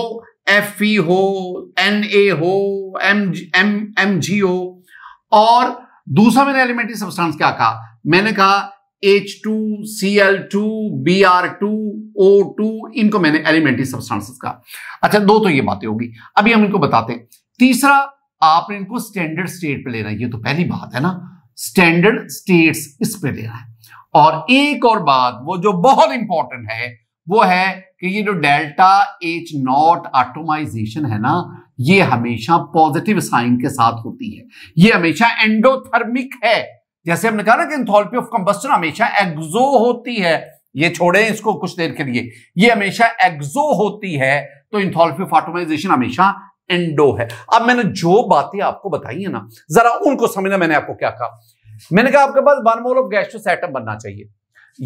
एफ ई हो एन ए हो एम एम एम जी हो और दूसरा मैंने एलिमेंट्री सब्सटेंस क्या कहा मैंने कहा H2, Cl2, Br2, O2 इनको मैंने एलिमेंट्री सब्सटेंसेस का अच्छा दो तो ये बातें होगी अभी हम इनको बताते हैं तीसरा आपने इनको स्टैंडर्ड स्टेट पे लेना है ये तो पहली बात है ना स्टैंडर्ड स्टेट्स इस पे लेना है और एक और बात वो जो बहुत इंपॉर्टेंट है वो है कि ये जो डेल्टा एच नॉट ऑटोमाइजेशन है ना ये हमेशा पॉजिटिव साइन के साथ होती है ये हमेशा एंडोथर्मिक है जैसे हमने कहा ना कि इंथोल्पी ऑफ कंबस्टन हमेशा एग्जो होती है ये छोड़े इसको कुछ देर के लिए ये हमेशा एग्जो होती है तो इंथोल्पी ऑफ ऑटोमाइजेशन हमेशा एंडो है अब मैंने जो बातें आपको बताई है ना जरा उनको समझना मैंने आपको क्या कहा मैंने कहा आपके पास वन मोल ऑफ गैस्ट्रोस एटम बनना चाहिए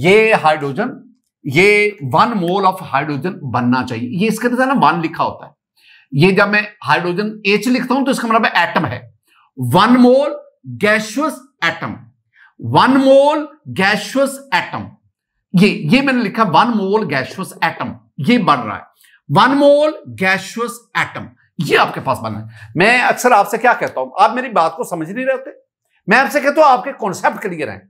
ये हाइड्रोजन ये वन मोल ऑफ हाइड्रोजन बनना चाहिए ये इसके अंदर ना वन लिखा होता है ये जब मैं हाइड्रोजन एच लिखता हूं तो इसका मतलब एटम है one mole gaseous atom one mole gaseous atom ये ये मैंने लिखा वन मोल गैशुअस एटम ये बन रहा है वन मोल गैशुअस एटम ये आपके पास रहा है मैं अक्सर आपसे क्या कहता हूं आप मेरी बात को समझ नहीं रहते मैं आपसे कहता हूं आपके कॉन्सेप्ट क्लियर हैं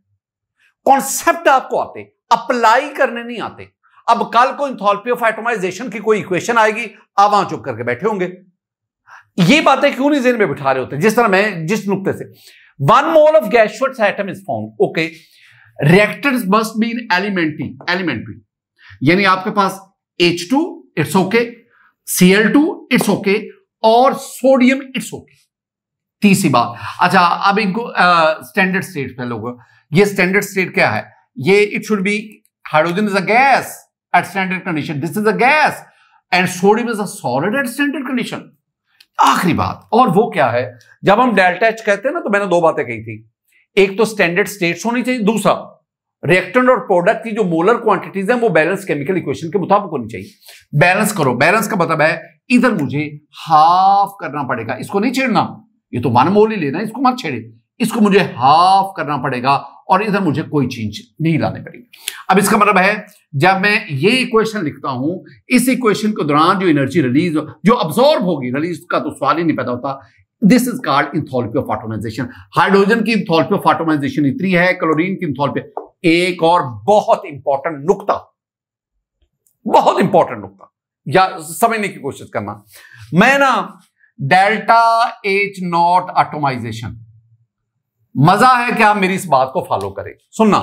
कॉन्सेप्ट आपको आते अप्लाई करने नहीं आते अब कल को इंथॉल्पी ऑफ एटोमाइजेशन की कोई इक्वेशन आएगी आप वहां चुप करके बैठे होंगे ये बातें क्यों नहीं जेन में बिठा रहे होते जिस तरह मैं जिस नुकते से One mole of gaseous atom is found. Okay. Reactors must be in elementary. Elementary. यानी आपके पास H2 it's okay Cl2 it's okay और सोडियम इट्स ओके तीसरी बात अच्छा अब इनको स्टैंडर्ड स्टेट पे लोग ये स्टैंडर्ड स्टेट क्या है ये it should be hydrogen is a gas at standard condition. This is a gas and sodium is a solid at standard condition. आखिरी बात और वो क्या है जब हम डेल्टा एच कहते हैं ना तो मैंने दो बातें कही थी एक तो स्टैंडर्ड स्टेट्स होनी चाहिए दूसरा रिएक्टेंट और प्रोडक्ट की जो मोलर क्वांटिटीज हैं वो बैलेंस केमिकल इक्वेशन के मुताबिक होनी चाहिए बैलेंस करो बैलेंस का मतलब है इधर मुझे हाफ करना पड़ेगा इसको नहीं छेड़ना ये तो वन मोल ही लेना इसको मत छेड़े इसको मुझे हाफ करना पड़ेगा और इधर मुझे कोई चीज नहीं लाने पड़ेगी अब इसका मतलब है जब मैं ये इक्वेशन लिखता हूं इस इक्वेशन के दौरान जो एनर्जी रिलीज जो अब्सॉर्ब होगी रिलीज का तो सवाल ही नहीं पैदा होता this is called enthalpy of atomisation hydrogen की इंथोल्पी ऑफ ऑटोमाइजेशन इतनी है क्लोरीन की इंथोल्पी एक और बहुत इंपॉर्टेंट नुकता बहुत इंपॉर्टेंट नुकता या समझने की कोशिश करना मैं ना डेल्टा एच नॉट ऑटोमाइजेशन मजा है कि आप मेरी इस बात को फॉलो करें सुनना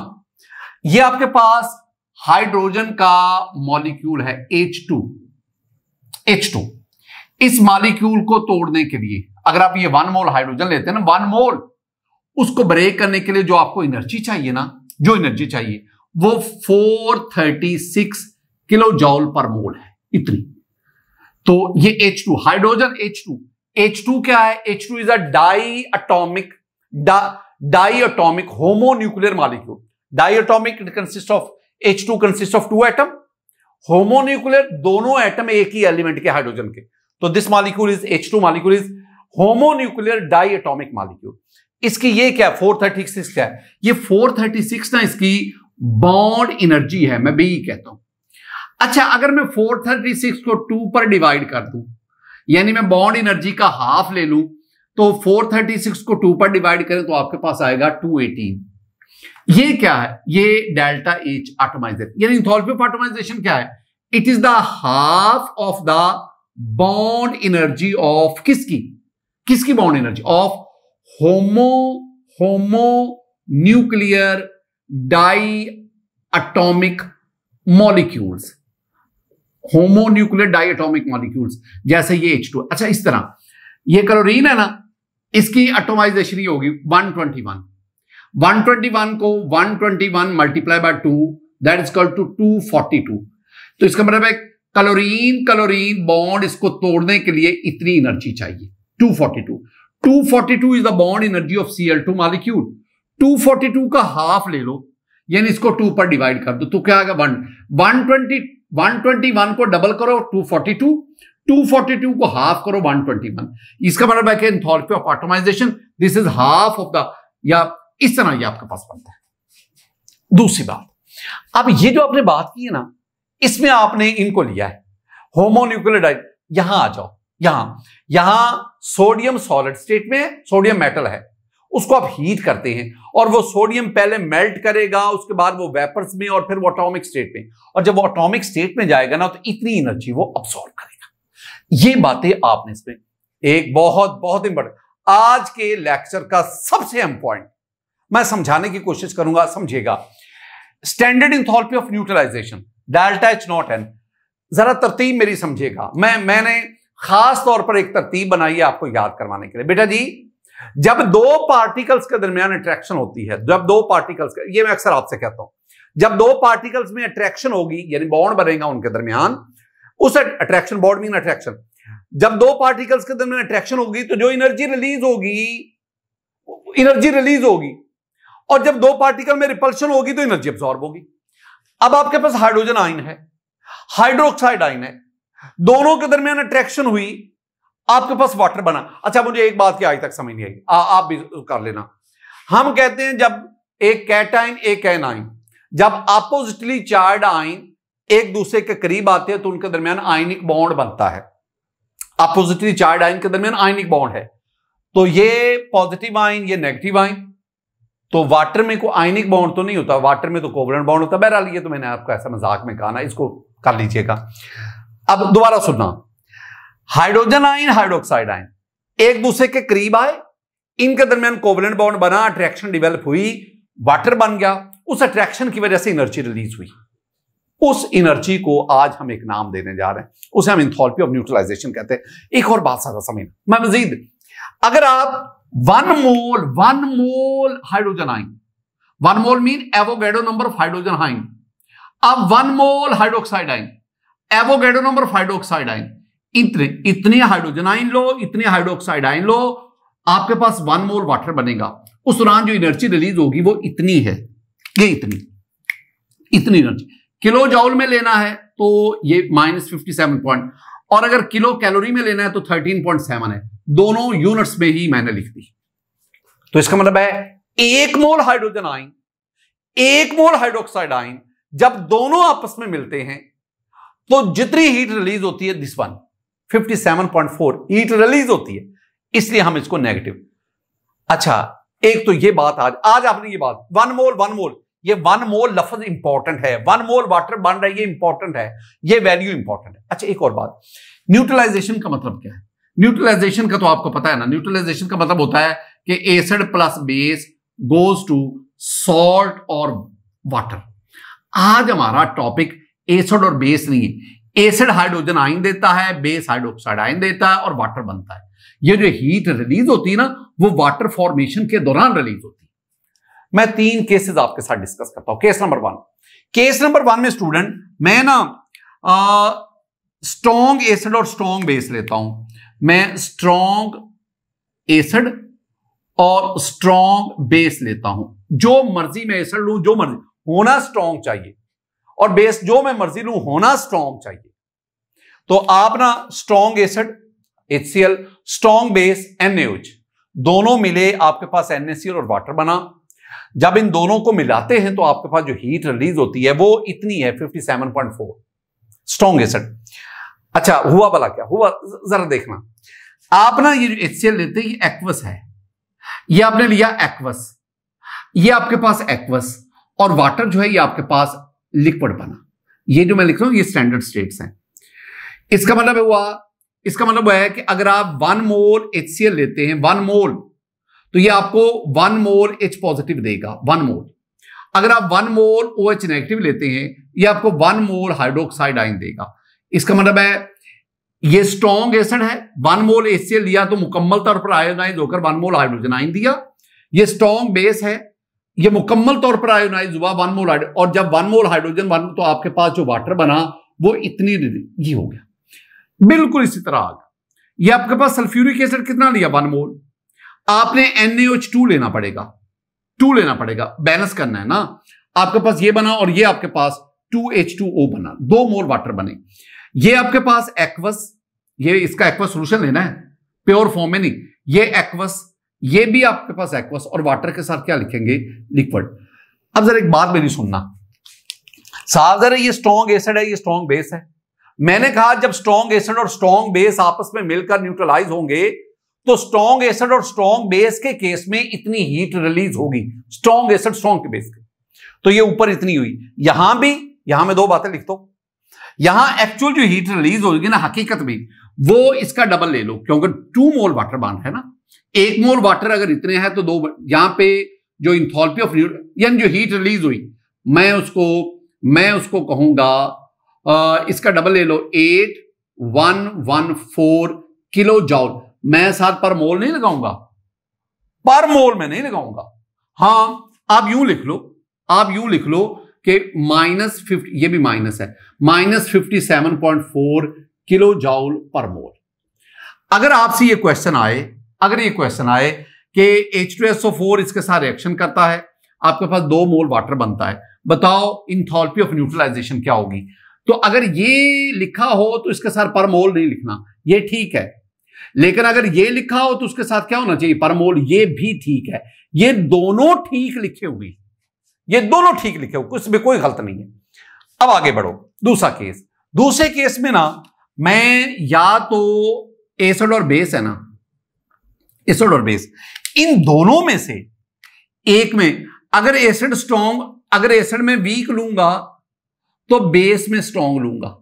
ये आपके पास हाइड्रोजन का मॉलिक्यूल है H2 H2 इस मॉलिक्यूल को तोड़ने के लिए अगर आप ये वन मोल हाइड्रोजन लेते हैं ना वन मोल उसको ब्रेक करने के लिए जो आपको एनर्जी चाहिए ना जो एनर्जी चाहिए वो 436 किलो जॉल पर मोल है इतनी तो ये H2 हाइड्रोजन H2 H2 क्या है H2 two is a diatomic डा, diatomic homonuclear molecule diatomic consist of H two consist of two atom homonuclear दोनों एटम एक ही एलिमेंट के हाइड्रोजन के तो this molecule is H two molecule is homonuclear diatomic molecule इसकी ये क्या फोर थर्टी सिक्स क्या है ये फोर थर्टी सिक्स ना इसकी बॉन्ड इनर्जी है मैं भी कहता हूं अच्छा अगर मैं फोर थर्टी सिक्स को टू पर डिवाइड कर दू यानी मैं बॉन्ड इनर्जी का हाफ ले लू तो 436 को 2 पर डिवाइड करें तो आपके पास आएगा 218 ये क्या है ये डेल्टा एच ऑटोमाइजेशन यानी ऑफ ऑटोमाइजेशन क्या है it is the half of the bond energy of किसकी किसकी bond energy of homo homonuclear diatomic molecules homonuclear diatomic molecules जैसे ये H2 अच्छा इस तरह ये क्लोरीन है ना इसकी ऑटोमाइजेशन ही होगी 121 121 को 121 twenty one multiply by two that is कल टू टू तो इसका मतलब है कलोरीन कलोरीन बॉन्ड इसको तोड़ने के लिए इतनी एनर्जी चाहिए 242 242 is the bond energy of C L two molecule two का हाफ ले लो यानी इसको टू पर डिवाइड कर दो तो क्या आएगा one one twenty one twenty one को डबल करो टू फोर्टी टू 242 को हाफ करो 121 इसका मतलब है कि enthalpy of atomization this is half of the या इस तरह ये आपके पास बनता है दूसरी बात अब ये जो आपने बात की है ना इसमें आपने इनको लिया है होमोन्यूक्लियोडाइड यहां आ जाओ यहां यहां सोडियम सॉलिड स्टेट में सोडियम मेटल है उसको आप हीट करते हैं और वो सोडियम पहले मेल्ट करेगा उसके बाद वो वेपर्स में और फिर वो अटोमिक स्टेट में और जब वो अटोमिक स्टेट में जाएगा ना तो इतनी एनर्जी वो अब्सॉर्व करेगा ये बातें आपने इसमें एक बहुत बहुत इंपॉर्टेंट आज के लेक्चर का सबसे अहम पॉइंट मैं समझाने की कोशिश करूंगा समझिएगा standard enthalpy of neutralization delta H naught N जरा तरतीब मेरी समझिएगा मैं मैंने खास तौर पर एक तरतीब बनाई है आपको याद करवाने के लिए बेटा जी जब दो पार्टिकल्स के दरमियान अट्रैक्शन होती है जब दो पार्टिकल्स ये मैं अक्सर आपसे कहता हूं जब दो पार्टिकल्स में अट्रैक्शन होगी यानी बॉन्ड बनेगा उनके दरमियान उस अट्रैक्शन बॉड मीन अट्रैक्शन जब दो पार्टिकल्स के दरमियान अट्रैक्शन होगी तो जो एनर्जी रिलीज होगी एनर्जी रिलीज होगी और जब दो पार्टिकल में रिपल्शन होगी तो एनर्जी अब्सॉर्ब होगी अब आपके पास हाइड्रोजन आइन है हाइड्रोक्साइड आइन है दोनों के दरमियान अट्रैक्शन हुई आपके पास वाटर बना अच्छा मुझे एक बात की आज तक समझ नहीं आई आप भी कर लेना हम कहते हैं जब एक कैट आइन एक आइन जब अपोजिटली चार्ड आइन एक दूसरे के करीब आते हैं तो उनके दरमियान आयनिक बॉन्ड बनता है अपोजिटली चार्ड आयन के दरमियान आयनिक बॉन्ड है तो ये पॉजिटिव आयन ये नेगेटिव आयन तो वाटर में कोई आयनिक बॉन्ड तो नहीं होता वाटर में तो कोवलेंट बॉन्ड होता बहरहाल ये तो मैंने आपको ऐसा मजाक में कहा ना इसको कर लीजिएगा अब दोबारा सुनना हाइड्रोजन आयन हाइड्रोक्साइड आयन एक दूसरे के करीब आए इनके दरमियान कोवलेंट बॉन्ड बना अट्रैक्शन डिवेलप हुई वाटर बन गया उस अट्रैक्शन की वजह से एनर्जी रिलीज हुई उस एनर्जी को आज हम एक नाम देने जा रहे हैं उसे हम इंथोलपी ऑफ न्यूट्रलाइजेशन कहते हैं एक और बात सारा समय मैं मजीद अगर आप one mole one mole hydrogen ion one mole mean Avogadro number of hydrogen ion अब one mole hydroxide ion Avogadro number of hydroxide ion इतने इतने हाइड्रोजन आइन लो इतने हाइड्रोक्साइड आइन लो आपके पास वन मोल वाटर बनेगा उस दौरान जो एनर्जी रिलीज होगी वो इतनी है ये इतनी इतनी एनर्जी किलो जाउल में लेना है तो ये माइनस फिफ्टी सेवन पॉइंट और अगर किलो कैलोरी में लेना है तो थर्टीन पॉइंट सेवन है दोनों यूनिट्स में ही मैंने लिख दी तो इसका मतलब है एक मोल हाइड्रोजन आइन एक मोल हाइड्रोक्साइड आइन जब दोनों आपस में मिलते हैं तो जितनी हीट रिलीज होती है this one fifty seven point four heat release होती है इसलिए हम इसको नेगेटिव अच्छा एक तो ये बात आज आज आपने ये बात वन मोल वन मोल ये वन मोल लफज इंपॉर्टेंट है वन मोल वाटर बन रहा है ये इंपॉर्टेंट है ये वैल्यू इंपॉर्टेंट है अच्छा एक और बात न्यूट्रलाइजेशन का मतलब क्या है न्यूट्रलाइजेशन का तो आपको पता है ना न्यूट्रलाइजेशन का मतलब होता है कि acid plus base goes to salt और वाटर आज हमारा टॉपिक एसिड और बेस नहीं है एसिड हाइड्रोजन आइन देता है बेस हाइड्रोक्साइड आइन देता है और वाटर बनता है ये जो हीट रिलीज होती है ना वो वाटर फॉर्मेशन के दौरान रिलीज होती है मैं तीन केसेस आपके साथ डिस्कस करता हूं case number one case number one में स्टूडेंट मैं ना स्ट्रॉन्ग एसिड और स्ट्रॉन्ग बेस लेता हूं मैं स्ट्रॉन्ग एसिड और स्ट्रॉन्ग बेस लेता हूं जो मर्जी मैं एसिड लू जो मर्जी होना स्ट्रॉन्ग चाहिए और बेस जो मैं मर्जी लू होना स्ट्रॉन्ग चाहिए तो आप ना strong acid H strong base NH दोनों मिले आपके पास एनएसएल और वाटर बना जब इन दोनों को मिलाते हैं तो आपके पास जो हीट रिलीज होती है वो इतनी है 57.4 स्ट्रॉन्ग एसिड अच्छा हुआ भला क्या हुआ जरा देखना आप ना ये एच सी लेते हैं ये एक्वस है ये आपने लिया एक्वस ये आपके पास एक्वस और वाटर जो है ये आपके पास लिक्विड बना ये जो मैं लिख रहा हूं ये स्टैंडर्ड स्टेट्स हैं इसका मतलब हुआ इसका मतलब है कि अगर आप वन मोल एच लेते हैं वन मोल तो ये आपको वन मोर एच पॉजिटिव देगा वन मोर अगर आप one mole O H negative लेते हैं ये आपको वन मोर हाइड्रोक्साइड आइन देगा इसका मतलब है ये स्ट्रॉन्ग एसिड है वन मोल से लिया तो मुकम्मल तौर पर आयोनाइज होकर वन मोल हाइड्रोजन आइन दिया ये स्ट्रॉन्ग बेस है ये मुकम्मल तौर पर आयोनाइज हुआ वन मोल और जब वन मोल हाइड्रोजन वन तो आपके पास जो वाटर बना वो इतनी ये हो गया बिल्कुल इसी तरह आ गया ये आपके पास सल्फ्यूरिक एसिड कितना लिया वन मोल आपने एनएच टू लेना पड़ेगा टू लेना पड़ेगा बैलेंस करना है ना आपके पास ये बना और ये आपके पास टू एच टू ओ बना दो मोर वाटर बने ये आपके पास एक्वस ये इसका एक्वस सोल्यूशन लेना है प्योर फॉर्म में नहीं ये एक्वस ये भी आपके पास एक्वस और वाटर के साथ क्या लिखेंगे लिक्विड अब जरा एक बात मेरी सुनना साहब जरा ये स्ट्रॉन्ग एसिड है ये स्ट्रॉन्ग बेस है मैंने कहा जब स्ट्रॉन्ग एसिड और स्ट्रॉन्ग बेस आपस में मिलकर न्यूट्रलाइज होंगे तो स्ट्रॉन्ग एसिड और स्ट्रॉन्ग बेस के केस में इतनी हीट रिलीज होगी स्ट्रॉन्ग एसिड स्ट्रॉन्ग बेस के तो ये ऊपर इतनी हुई यहां भी यहां मैं दो बातें लिख दो यहां एक्चुअल जो हीट रिलीज होगी ना हकीकत में वो इसका डबल ले लो क्योंकि टू मोल वाटर बांध है ना एक मोल वाटर अगर इतने हैं तो दो यहां पे जो इंथोल्पी ऑफ यानी जो हीट रिलीज हुई मैं उसको मैं उसको कहूंगा इसका डबल ले लो eight one one four kilo joule मैं साथ पर मोल नहीं लगाऊंगा पर मोल में नहीं लगाऊंगा हां आप यूं लिख लो आप यूं लिख लो कि माइनस फिफ्टी ये भी माइनस है minus fifty seven point four kilo joule per mole अगर आपसे ये क्वेश्चन आए अगर ये क्वेश्चन आए कि H two S O four इसके साथ रिएक्शन करता है आपके पास दो मोल वाटर बनता है बताओ इंथॉल्पी ऑफ न्यूट्रलाइजेशन क्या होगी तो अगर ये लिखा हो तो इसके साथ पर मोल नहीं लिखना ये ठीक है लेकिन अगर ये लिखा हो तो उसके साथ क्या होना चाहिए परमोल ये भी ठीक है ये दोनों ठीक लिखे हुए ये दोनों ठीक लिखे हुए इसमें कोई गलत नहीं है अब आगे बढ़ो दूसरा केस दूसरे केस में ना मैं या तो एसड और बेस है ना एसड और बेस इन दोनों में से एक में अगर एसिड स्ट्रॉन्ग अगर एसिड में वीक लूंगा तो बेस में स्ट्रॉन्ग लूंगा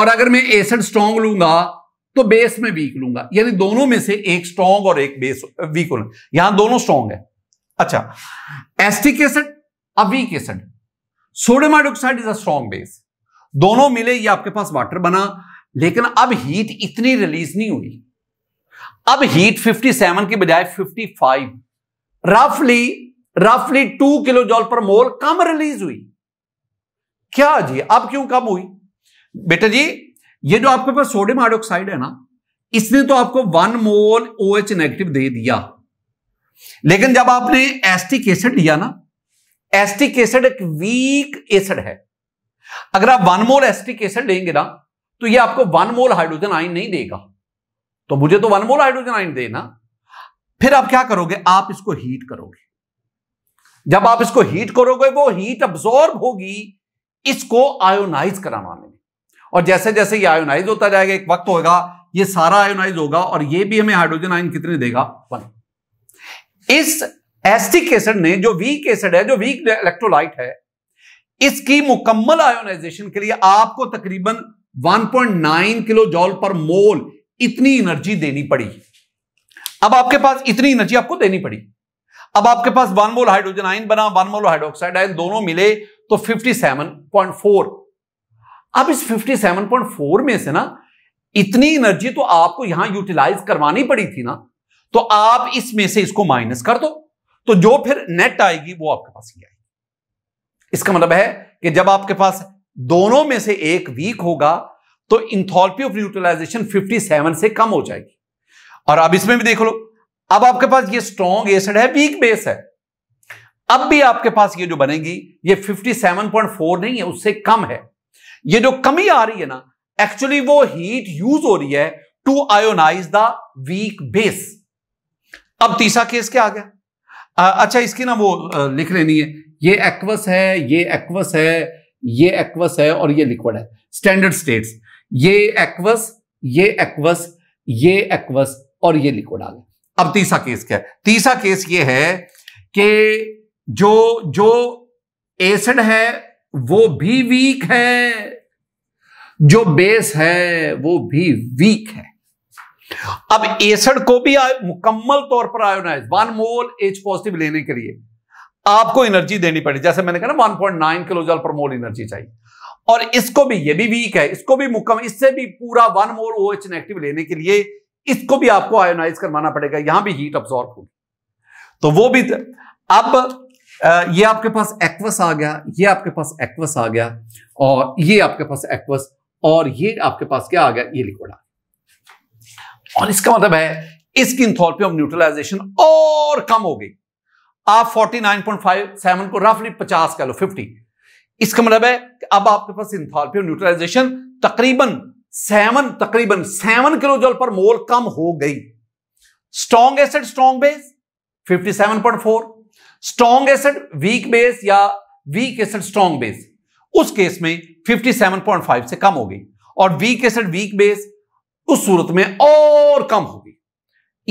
और अगर मैं एसिड स्ट्रॉन्ग लूंगा तो बेस में वीक लूंगा यानी दोनों में से एक स्ट्रॉन्ग और एक बेस वीक होना यहां दोनों स्ट्रॉन्ग है अच्छा एस्टिक एसिड अब weak acid sodium hydroxide is a strong base दोनों मिले ये आपके पास वाटर बना लेकिन अब हीट इतनी रिलीज नहीं हुई अब हीट 57 के बजाय 55 रफली रफली 2 किलो जॉल पर मोल कम रिलीज हुई क्या जी अब क्यों कम हुई बेटा जी ये जो आपके पास सोडियम हाइड्रोक्साइड है ना इसने तो आपको one mole O H negative दे दिया लेकिन जब आपने एस्टिक एसिड लिया ना एस्टिक एसिड एक वीक एसिड है अगर आप वन मोल एस्टिक एसिड लेंगे ना तो ये आपको वन मोल हाइड्रोजन आयन नहीं देगा तो मुझे तो वन मोल हाइड्रोजन आयन देना फिर आप क्या करोगे आप इसको हीट करोगे जब आप इसको हीट करोगे वो हीट अब्सॉर्ब होगी इसको आयोनाइज कराना और जैसे जैसे ये आयोनाइज होता जाएगा एक वक्त होगा ये सारा आयोनाइज होगा और ये भी हमें हाइड्रोजन आयन कितने देगा वन इस एस्टिक एसिड ने जो वीक एसिड है जो वीक इलेक्ट्रोलाइट है इसकी मुकम्मल आयोनाइजेशन के लिए आपको तकरीबन 1.9 किलो जॉल पर मोल इतनी एनर्जी देनी पड़ी अब आपके पास इतनी एनर्जी आपको देनी पड़ी अब आपके पास वन मोल हाइड्रोजन आयन बना वन मोल हाइड्रोक्साइड आयन दोनों मिले तो 57.4 अब इस 57.4 में से ना इतनी एनर्जी तो आपको यहां यूटिलाइज करवानी पड़ी थी ना तो आप इसमें से इसको माइनस कर दो तो जो फिर नेट आएगी वो आपके पास ही आएगी इसका मतलब है कि जब आपके पास दोनों में से एक वीक होगा तो इंथॉल्पी ऑफ फिफ्टी 57 से कम हो जाएगी और अब इसमें भी देख लो अब आपके पास ये स्ट्रॉन्ग एसिड है वीक बेस है अब भी आपके पास ये जो बनेगी ये 57.4 नहीं है उससे कम है ये जो कमी आ रही है ना एक्चुअली वो हीट यूज हो रही है to ionize the weak base अब तीसरा केस क्या आ गया आ, अच्छा इसकी ना वो आ, लिख लेनी है ये एक्वस है ये एक्वस है ये एक्वस है और ये लिक्विड है स्टैंडर्ड स्टेट्स ये एक्वस ये एक्वस ये एक्वस और ये लिक्विड आ गया अब तीसरा केस क्या है तीसरा केस ये है कि जो जो एसिड है वो भी वीक है जो बेस है वो भी वीक है अब एसड को भी मुकम्मल तौर पर ionize one mole H positive लेने के लिए आपको एनर्जी देनी पड़ेगी जैसे मैंने कहा ना 1.9 नाइन किलोजल पर मोल एनर्जी चाहिए और इसको भी ये भी वीक है इसको भी मुकम्मल इससे भी पूरा one mole O H negative लेने के लिए इसको भी आपको आयोनाइज करवाना पड़ेगा यहां भी हीट अब्सॉर्ब होगी तो वो भी अब ये आपके पास एक्वस आ गया ये आपके पास एक्वस आ गया और ये आपके पास एक्वस और ये आपके पास क्या आ गया ये लिक्विड आ और इसका मतलब है इसकी इंथोल्पी ऑफ न्यूट्रलाइजेशन और कम हो गई आप सेवन को रफली 50 कह लो 50 इसका मतलब है कि अब आपके पास इंथोल्पी ऑफ न्यूट्रलाइजेशन तकरीबन सेवन तकरीबन seven kilo joule per mole कम हो गई strong acid strong base 57.4 strong acid weak base या वीक एसिड स्ट्रॉन्ग बेस उस केस में 57.5 से कम होगी और वीक एसिड वीक बेस उस सूरत में और कम होगी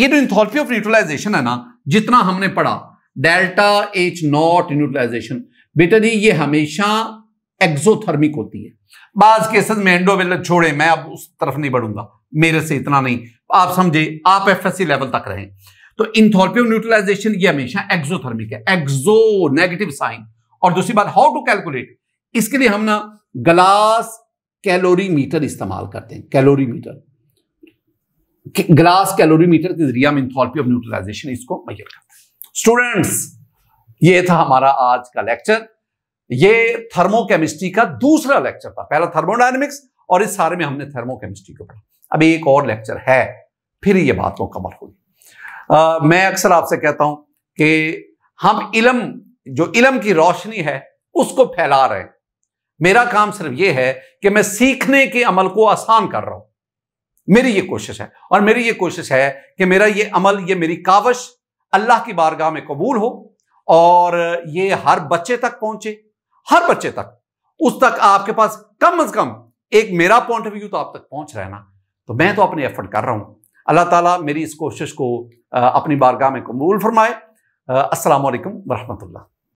ये जो इंथोल्पी ऑफ न्यूट्रलाइजेशन है ना जितना हमने पढ़ा डेल्टा एच नॉट न्यूट्रलाइजेशन बेटा जी ये हमेशा एक्सोथर्मिक होती है बाज केसेस में एंडोवेलर छोड़े मैं अब उस तरफ नहीं बढ़ूंगा मेरे से इतना नहीं आप समझे आप एफ लेवल तक रहे तो इंथोल्पी ऑफ न्यूट्रलाइजेशन ये हमेशा एक्सोथर्मिक है एक्सो नेगेटिव साइन और दूसरी बात हाउ टू कैलकुलेट इसके लिए हम ना ग्लास कैलोरी मीटर इस्तेमाल करते हैं calorimeter glass calorimeter के जरिए हम इंथोलपी ऑफ न्यूट्रलाइजेशन इसको मैयर करते हैं स्टूडेंट्स ये था हमारा आज का लेक्चर ये थर्मोकेमिस्ट्री का दूसरा लेक्चर था पहला थर्मोडायनेमिक्स और इस सारे में हमने थर्मोकेमिस्ट्री को पढ़ा अब एक और लेक्चर है फिर ये बात मुकम्मल होगी मैं अक्सर आपसे कहता हूं कि हम इलम जो इलम की रोशनी है उसको फैला रहे हैं मेरा काम सिर्फ यह है कि मैं सीखने के अमल को आसान कर रहा हूं मेरी ये कोशिश है और मेरी यह कोशिश है कि मेरा ये अमल ये मेरी कावश अल्लाह की बारगाह में कबूल हो और ये हर बच्चे तक पहुंचे हर बच्चे तक उस तक आपके पास कम अज कम एक मेरा पॉइंट ऑफ व्यू तो आप तक पहुंच रहे ना तो मैं तो अपने एफर्ट कर रहा हूं अल्लाह ताला मेरी इस कोशिश को अपनी बारगाह में कबूल फरमाए असलकम वरहमतुल्ला